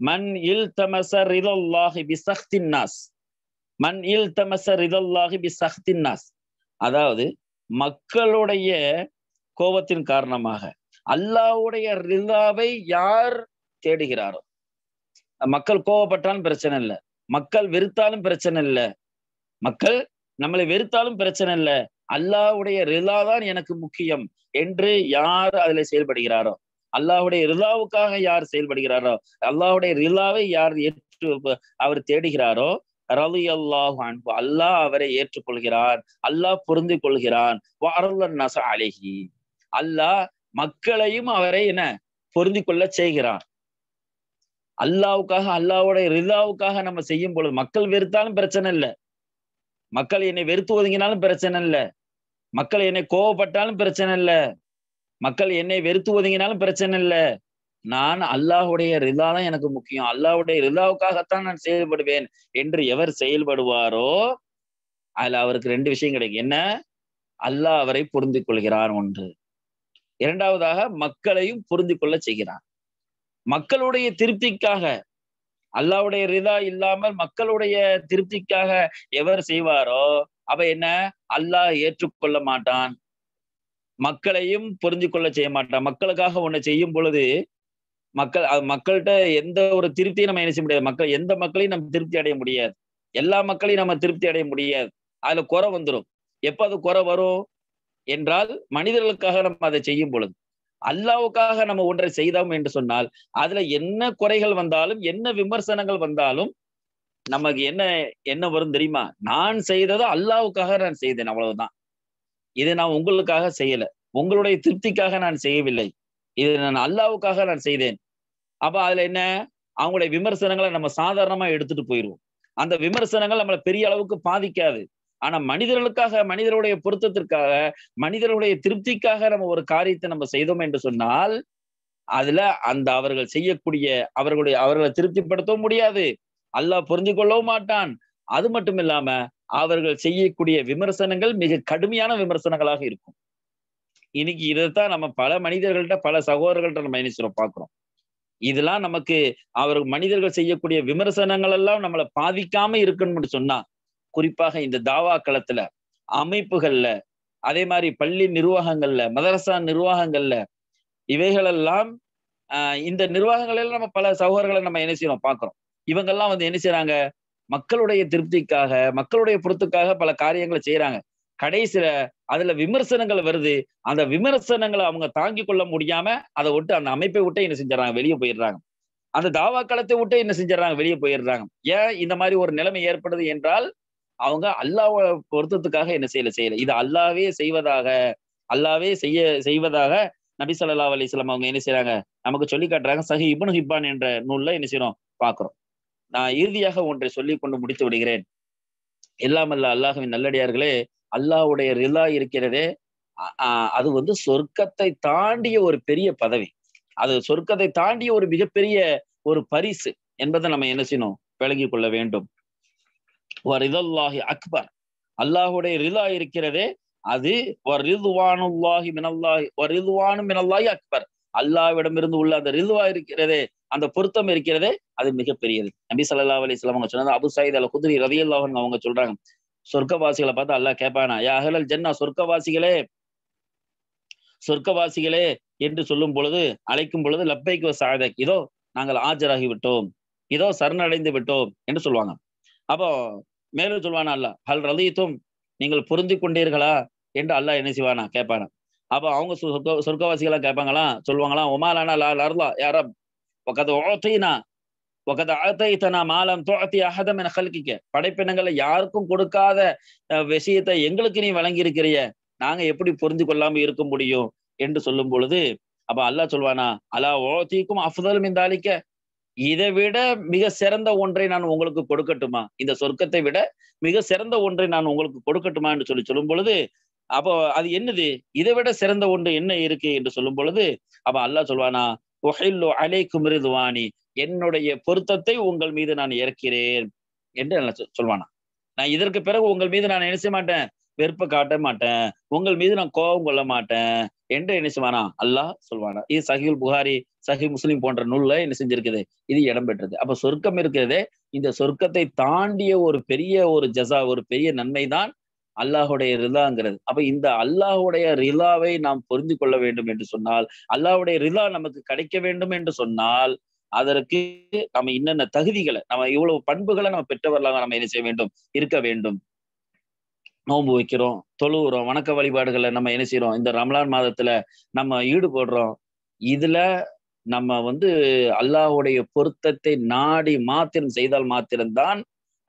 மன் இல் தமச ரிதல்லாஹி பி சஹ்தின் நாஸ் இல் தமச ரிதல்லாஹி பி சஹ்தின் அதாவது மக்களுடைய கோபத்தின் காரணமாக அல்லாவுடைய ரிதாவை யார் தேடுகிறாரோ மக்கள் கோவப்பட்டாலும் பிரச்சனை இல்லை மக்கள் வெறுத்தாலும் பிரச்சனை இல்லை மக்கள் நம்மளை வெறுத்தாலும் பிரச்சனை இல்லை அல்லாவுடைய ரிலா தான் எனக்கு முக்கியம் என்று யார் அதுல செயல்படுகிறாரோ அல்லாஹுடைய ரிலாவுக்காக யார் செயல்படுகிறாரோ அல்லாஹுடைய ரிலாவை யார் ஏற்று அவர் தேடுகிறாரோ ரவி அல்லாஹ் அன்பு அல்லாஹ் அவரை ஏற்றுக்கொள்கிறார் அல்லாஹ் பொருந்து கொள்கிறான் அழகி அல்லாஹ் மக்களையும் அவரை என்ன புரிந்து கொள்ள செய்கிறான் அல்லாவுக்காக அல்லாவுடைய ரிதாவுக்காக நம்ம செய்யும் பொழுது மக்கள் வெறுத்தாலும் பிரச்சனை இல்லை மக்கள் என்னை வெறுத்து ஒதுங்கினாலும் பிரச்சனை இல்லை மக்கள் என்னை கோவப்பட்டாலும் பிரச்சனை இல்லை மக்கள் என்னை வெறுத்து ஒதுங்கினாலும் பிரச்சனை இல்லை நான் அல்லாஹுடைய ரிதா தான் எனக்கு முக்கியம் அல்லாஹுடைய ரிதாவுக்காகத்தான் நான் செயல்படுவேன் என்று எவர் செயல்படுவாரோ அதுல அவருக்கு ரெண்டு விஷயம் கிடைக்கும் என்ன அல்லாஹ் அவரை புரிந்து கொள்கிறார் ஒன்று இரண்டாவதாக மக்களையும் புரிந்து கொள்ள செய்கிறார் மக்களுடைய திருப்திக்காக அல்லாவுடைய ரிதா இல்லாமல் மக்களுடைய திருப்திக்காக எவர் செய்வாரோ அவ என்ன அல்லாஹ் ஏற்றுக்கொள்ள மாட்டான் மக்களையும் புரிஞ்சு கொள்ள செய்ய மாட்டான் மக்களுக்காக ஒன்னு செய்யும் பொழுது மக்கள் மக்கள்கிட்ட எந்த ஒரு திருப்தியும் நம்ம என்ன செய்ய முடியாது மக்கள் எந்த மக்களையும் நம்ம திருப்தி அடைய முடியாது எல்லா மக்களையும் நம்ம திருப்தி அடைய முடியாது அதுல குறை வந்துடும் எப்ப அது குறை வரும் என்றால் மனிதர்களுக்காக நம்ம அதை செய்யும் பொழுது அல்லாவுக்காக நம்ம ஒன்றை செய்தோம் என்று சொன்னால் அதுல என்ன குறைகள் வந்தாலும் என்ன விமர்சனங்கள் வந்தாலும் நமக்கு என்ன என்ன வரும் தெரியுமா நான் செய்ததோ அல்லாவுக்காக நான் செய்தேன் அவ்வளவுதான் இதை நான் உங்களுக்காக செய்யல உங்களுடைய திருப்திக்காக நான் செய்யவில்லை இதை நான் அல்லாவுக்காக நான் செய்தேன் அப்ப அதுல என்ன அவங்களுடைய விமர்சனங்களை நம்ம சாதாரணமா எடுத்துட்டு போயிடுவோம் அந்த விமர்சனங்கள் நம்மளை பெரிய அளவுக்கு பாதிக்காது ஆனா மனிதர்களுக்காக மனிதருடைய பொருத்தத்திற்காக மனிதர்களுடைய திருப்திக்காக நம்ம ஒரு காரியத்தை நம்ம செய்தோம் என்று சொன்னால் அதுல அந்த அவர்கள் செய்யக்கூடிய அவர்களுடைய அவர்களை திருப்திப்படுத்தவும் முடியாது அல்லாஹ் புரிஞ்சு கொள்ளவும் மாட்டான் அது மட்டும் இல்லாம அவர்கள் செய்யக்கூடிய விமர்சனங்கள் மிக கடுமையான விமர்சனங்களாக இருக்கும் இன்னைக்கு இதைத்தான் நம்ம பல மனிதர்கள்ட்ட பல சகோதரர்கள்ட்ட நம்ம நினைச்சிரும் பாக்குறோம் இதெல்லாம் நமக்கு அவர்கள் மனிதர்கள் செய்யக்கூடிய விமர்சனங்கள் எல்லாம் நம்மளை பாதிக்காம இருக்கணும்னு சொன்னா குறிப்பாக இந்த தாவா களத்துல அமைப்புகள்ல அதே மாதிரி பள்ளி நிர்வாகங்கள்ல மதரசா நிர்வாகங்கள்ல இவைகளெல்லாம் இந்த நிர்வாகங்கள் எல்லாம் நம்ம பல சகோதரர்களை நம்ம என்ன செய்யறோம் பார்க்குறோம் இவங்கெல்லாம் வந்து என்ன செய்யறாங்க மக்களுடைய திருப்திக்காக மக்களுடைய பொறுத்துக்காக பல காரியங்களை செய்யறாங்க கடைசியில அதுல விமர்சனங்கள் வருது அந்த விமர்சனங்களை அவங்க தாங்கி கொள்ள முடியாம அதை விட்டு அந்த அமைப்பை விட்டு என்ன செஞ்சிடறாங்க வெளியே போயிடுறாங்க அந்த தாவா காலத்தை விட்டு என்ன செஞ்சிடறாங்க வெளியே போயிடுறாங்க ஏன் இந்த மாதிரி ஒரு நிலைமை ஏற்படுது என்றால் அவங்க அல்லாஹ் பொருத்தத்துக்காக என்ன செய்யல செய்யல இது அல்லாவே செய்வதாக அல்லாவே செய்ய செய்வதாக நபி சொல்லா அலிஸ்லாம் அவங்க என்ன செய்யறாங்க நமக்கு சொல்லி காட்டுறாங்க சஹி இபுன் ஹிப்பான் என்ற நூல்ல என்ன செய்யறோம் பாக்குறோம் நான் இறுதியாக ஒன்றை சொல்லி கொண்டு முடித்து விடுகிறேன் எல்லாம் அல்ல அல்லாஹுவின் நல்லடியார்களே அல்லாஹுடைய ரிலா இருக்கிறதே அது வந்து சொர்க்கத்தை தாண்டிய ஒரு பெரிய பதவி அது சொர்க்கத்தை தாண்டிய ஒரு மிகப்பெரிய ஒரு பரிசு என்பதை நம்ம என்ன செய்யணும் விளங்கி கொள்ள வேண்டும் இதல்லாஹி அக்பர் அல்லாஹுடைய ரிலா இருக்கிறதே அது மினல்லாஹி மினல்லாஹி அக்பர் அல்லாவிடமிருந்து உள்ள அந்த ரிதுவா இருக்கிறதே அந்த பொருத்தம் இருக்கிறதே அது மிகப்பெரியது நபி சல்லா அலி இஸ்லாம் அவங்க சொன்னது அபு சயித் அல குதிரி ரதியல்லாஹன் அவங்க சொல்றாங்க சொர்க்கவாசிகளை பார்த்து அல்லாஹ் கேட்பானா யா அகலல் ஜென்னா சொர்க்கவாசிகளே சொர்க்கவாசிகளே என்று சொல்லும் பொழுது அழைக்கும் பொழுது லப்பைக்கு சாதக் இதோ நாங்கள் ஆஜராகி விட்டோம் இதோ சரணடைந்து விட்டோம் என்று சொல்லுவாங்க அப்போ மேலும் சொல்வானா அல்ல ஹல் ரதீத்தும் நீங்கள் பொருந்தி கொண்டீர்களா என்று அல்லாஹ் என்ன செய்வானா கேட்பானா அப்ப அவங்க சொர்க்கவாசிகளாம் கேட்பாங்களாம் சொல்லுவாங்களாம் உமாலானா லா லர்லா யாரா ஒக்கத ஓத்தைனா ஒக்கத மாலம் தோத்தி அகதம் என கல்கிக்க படைப்பினங்களை யாருக்கும் கொடுக்காத விஷயத்தை எங்களுக்கு நீ வழங்கி இருக்கிறிய நாங்க எப்படி புரிஞ்சு கொள்ளாம இருக்க முடியும் என்று சொல்லும் பொழுது அப்ப அல்லாஹ் சொல்வானா அல்லா ஓத்திக்கும் அஃதலும் இந்த அளிக்க இதை விட மிக சிறந்த ஒன்றை நான் உங்களுக்கு கொடுக்கட்டுமா இந்த சொர்க்கத்தை விட மிக சிறந்த ஒன்றை நான் உங்களுக்கு கொடுக்கட்டுமா என்று சொல்லி சொல்லும் பொழுது அப்போ அது என்னது இதை விட சிறந்த ஒன்று என்ன இருக்கு என்று சொல்லும் பொழுது அப்ப அல்லாஹ் சொல்வானா அலை அலைக்கும் ரிதுவானி என்னுடைய பொருத்தத்தை உங்கள் மீது நான் இறக்கிறேன் என்று சொல்வானா நான் இதற்கு பிறகு உங்கள் மீது நான் நினைச்ச மாட்டேன் வெறுப்ப காட்ட மாட்டேன் உங்கள் மீது நான் கோபம் கொள்ள மாட்டேன் என்று நினைச்சுவானா அல்லாஹ் சொல்வானா இது சஹில் புகாரி சஹி முஸ்லீம் போன்ற நூல்ல என்ன செஞ்சிருக்குது இது இடம் பெற்றது அப்ப சொர்க்கம் இருக்கிறதே இந்த சொர்க்கத்தை தாண்டிய ஒரு பெரிய ஒரு ஜசா ஒரு பெரிய நன்மை தான் அல்லாஹுடைய ரிலாங்கிறது அப்ப இந்த அல்லாஹுடைய ரிலாவை நாம் புரிந்து கொள்ள வேண்டும் என்று சொன்னால் அல்லாஹுடைய ரிலா நமக்கு கிடைக்க வேண்டும் என்று சொன்னால் அதற்கு நம்ம என்னென்ன தகுதிகளை நம்ம இவ்வளவு பண்புகளை நம்ம பெற்றவர்களாக நம்ம என்ன செய்ய வேண்டும் இருக்க வேண்டும் நோன்பு வைக்கிறோம் தொழுகிறோம் வணக்க வழிபாடுகளை நம்ம என்ன செய்யறோம் இந்த ரம்லான் மாதத்துல நம்ம ஈடுபடுறோம் இதுல நம்ம வந்து அல்லாஹுடைய பொருத்தத்தை நாடி மாத்திரம் செய்தால் மாத்திரம்தான்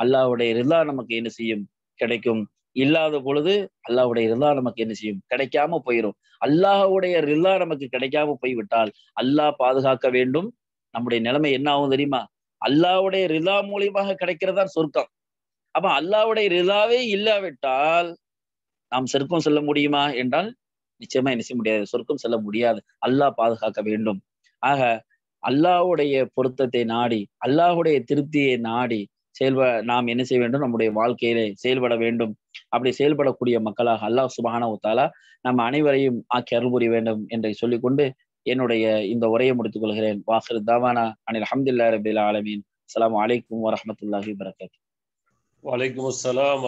அல்லாஹுடைய ரிலா நமக்கு என்ன செய்யும் கிடைக்கும் இல்லாத பொழுது அல்லாஹுடைய ரில்லா நமக்கு என்ன செய்யும் கிடைக்காம போயிடும் அல்லாஹுடைய ரில்லா நமக்கு கிடைக்காம போய்விட்டால் அல்லாஹ் பாதுகாக்க வேண்டும் நம்முடைய நிலைமை என்ன ஆகும் தெரியுமா அல்லாவுடைய ரிலா மூலியமாக கிடைக்கிறதா சொர்க்கம் அப்ப அல்லாவுடைய ரிலாவே இல்லாவிட்டால் நாம் சொர்க்கம் செல்ல முடியுமா என்றால் நிச்சயமா என்ன செய்ய முடியாது சொர்க்கம் செல்ல முடியாது அல்லாஹ் பாதுகாக்க வேண்டும் ஆக அல்லாஹுடைய பொருத்தத்தை நாடி அல்லாஹுடைய திருப்தியை நாடி செயல்ப நாம் என்ன செய்ய வேண்டும் நம்முடைய வாழ்க்கையிலே செயல்பட வேண்டும் அப்படி செயல்படக்கூடிய மக்களாக அல்லாஹ் சுபான உத்தாலா நம்ம அனைவரையும் ஆக்கி அருள் புரிய வேண்டும் என்று சொல்லிக்கொண்டு என்னுடைய இந்த உரையை முடித்துக் கொள்கிறேன் வாசர் தாவானா அனில் அஹமதுல்லா ரபில் ஆலமீன் அலாம் வலைக்கம் வரமத்துல்லாஹி வரகாத் வலைக்கம் அஸ்லாம்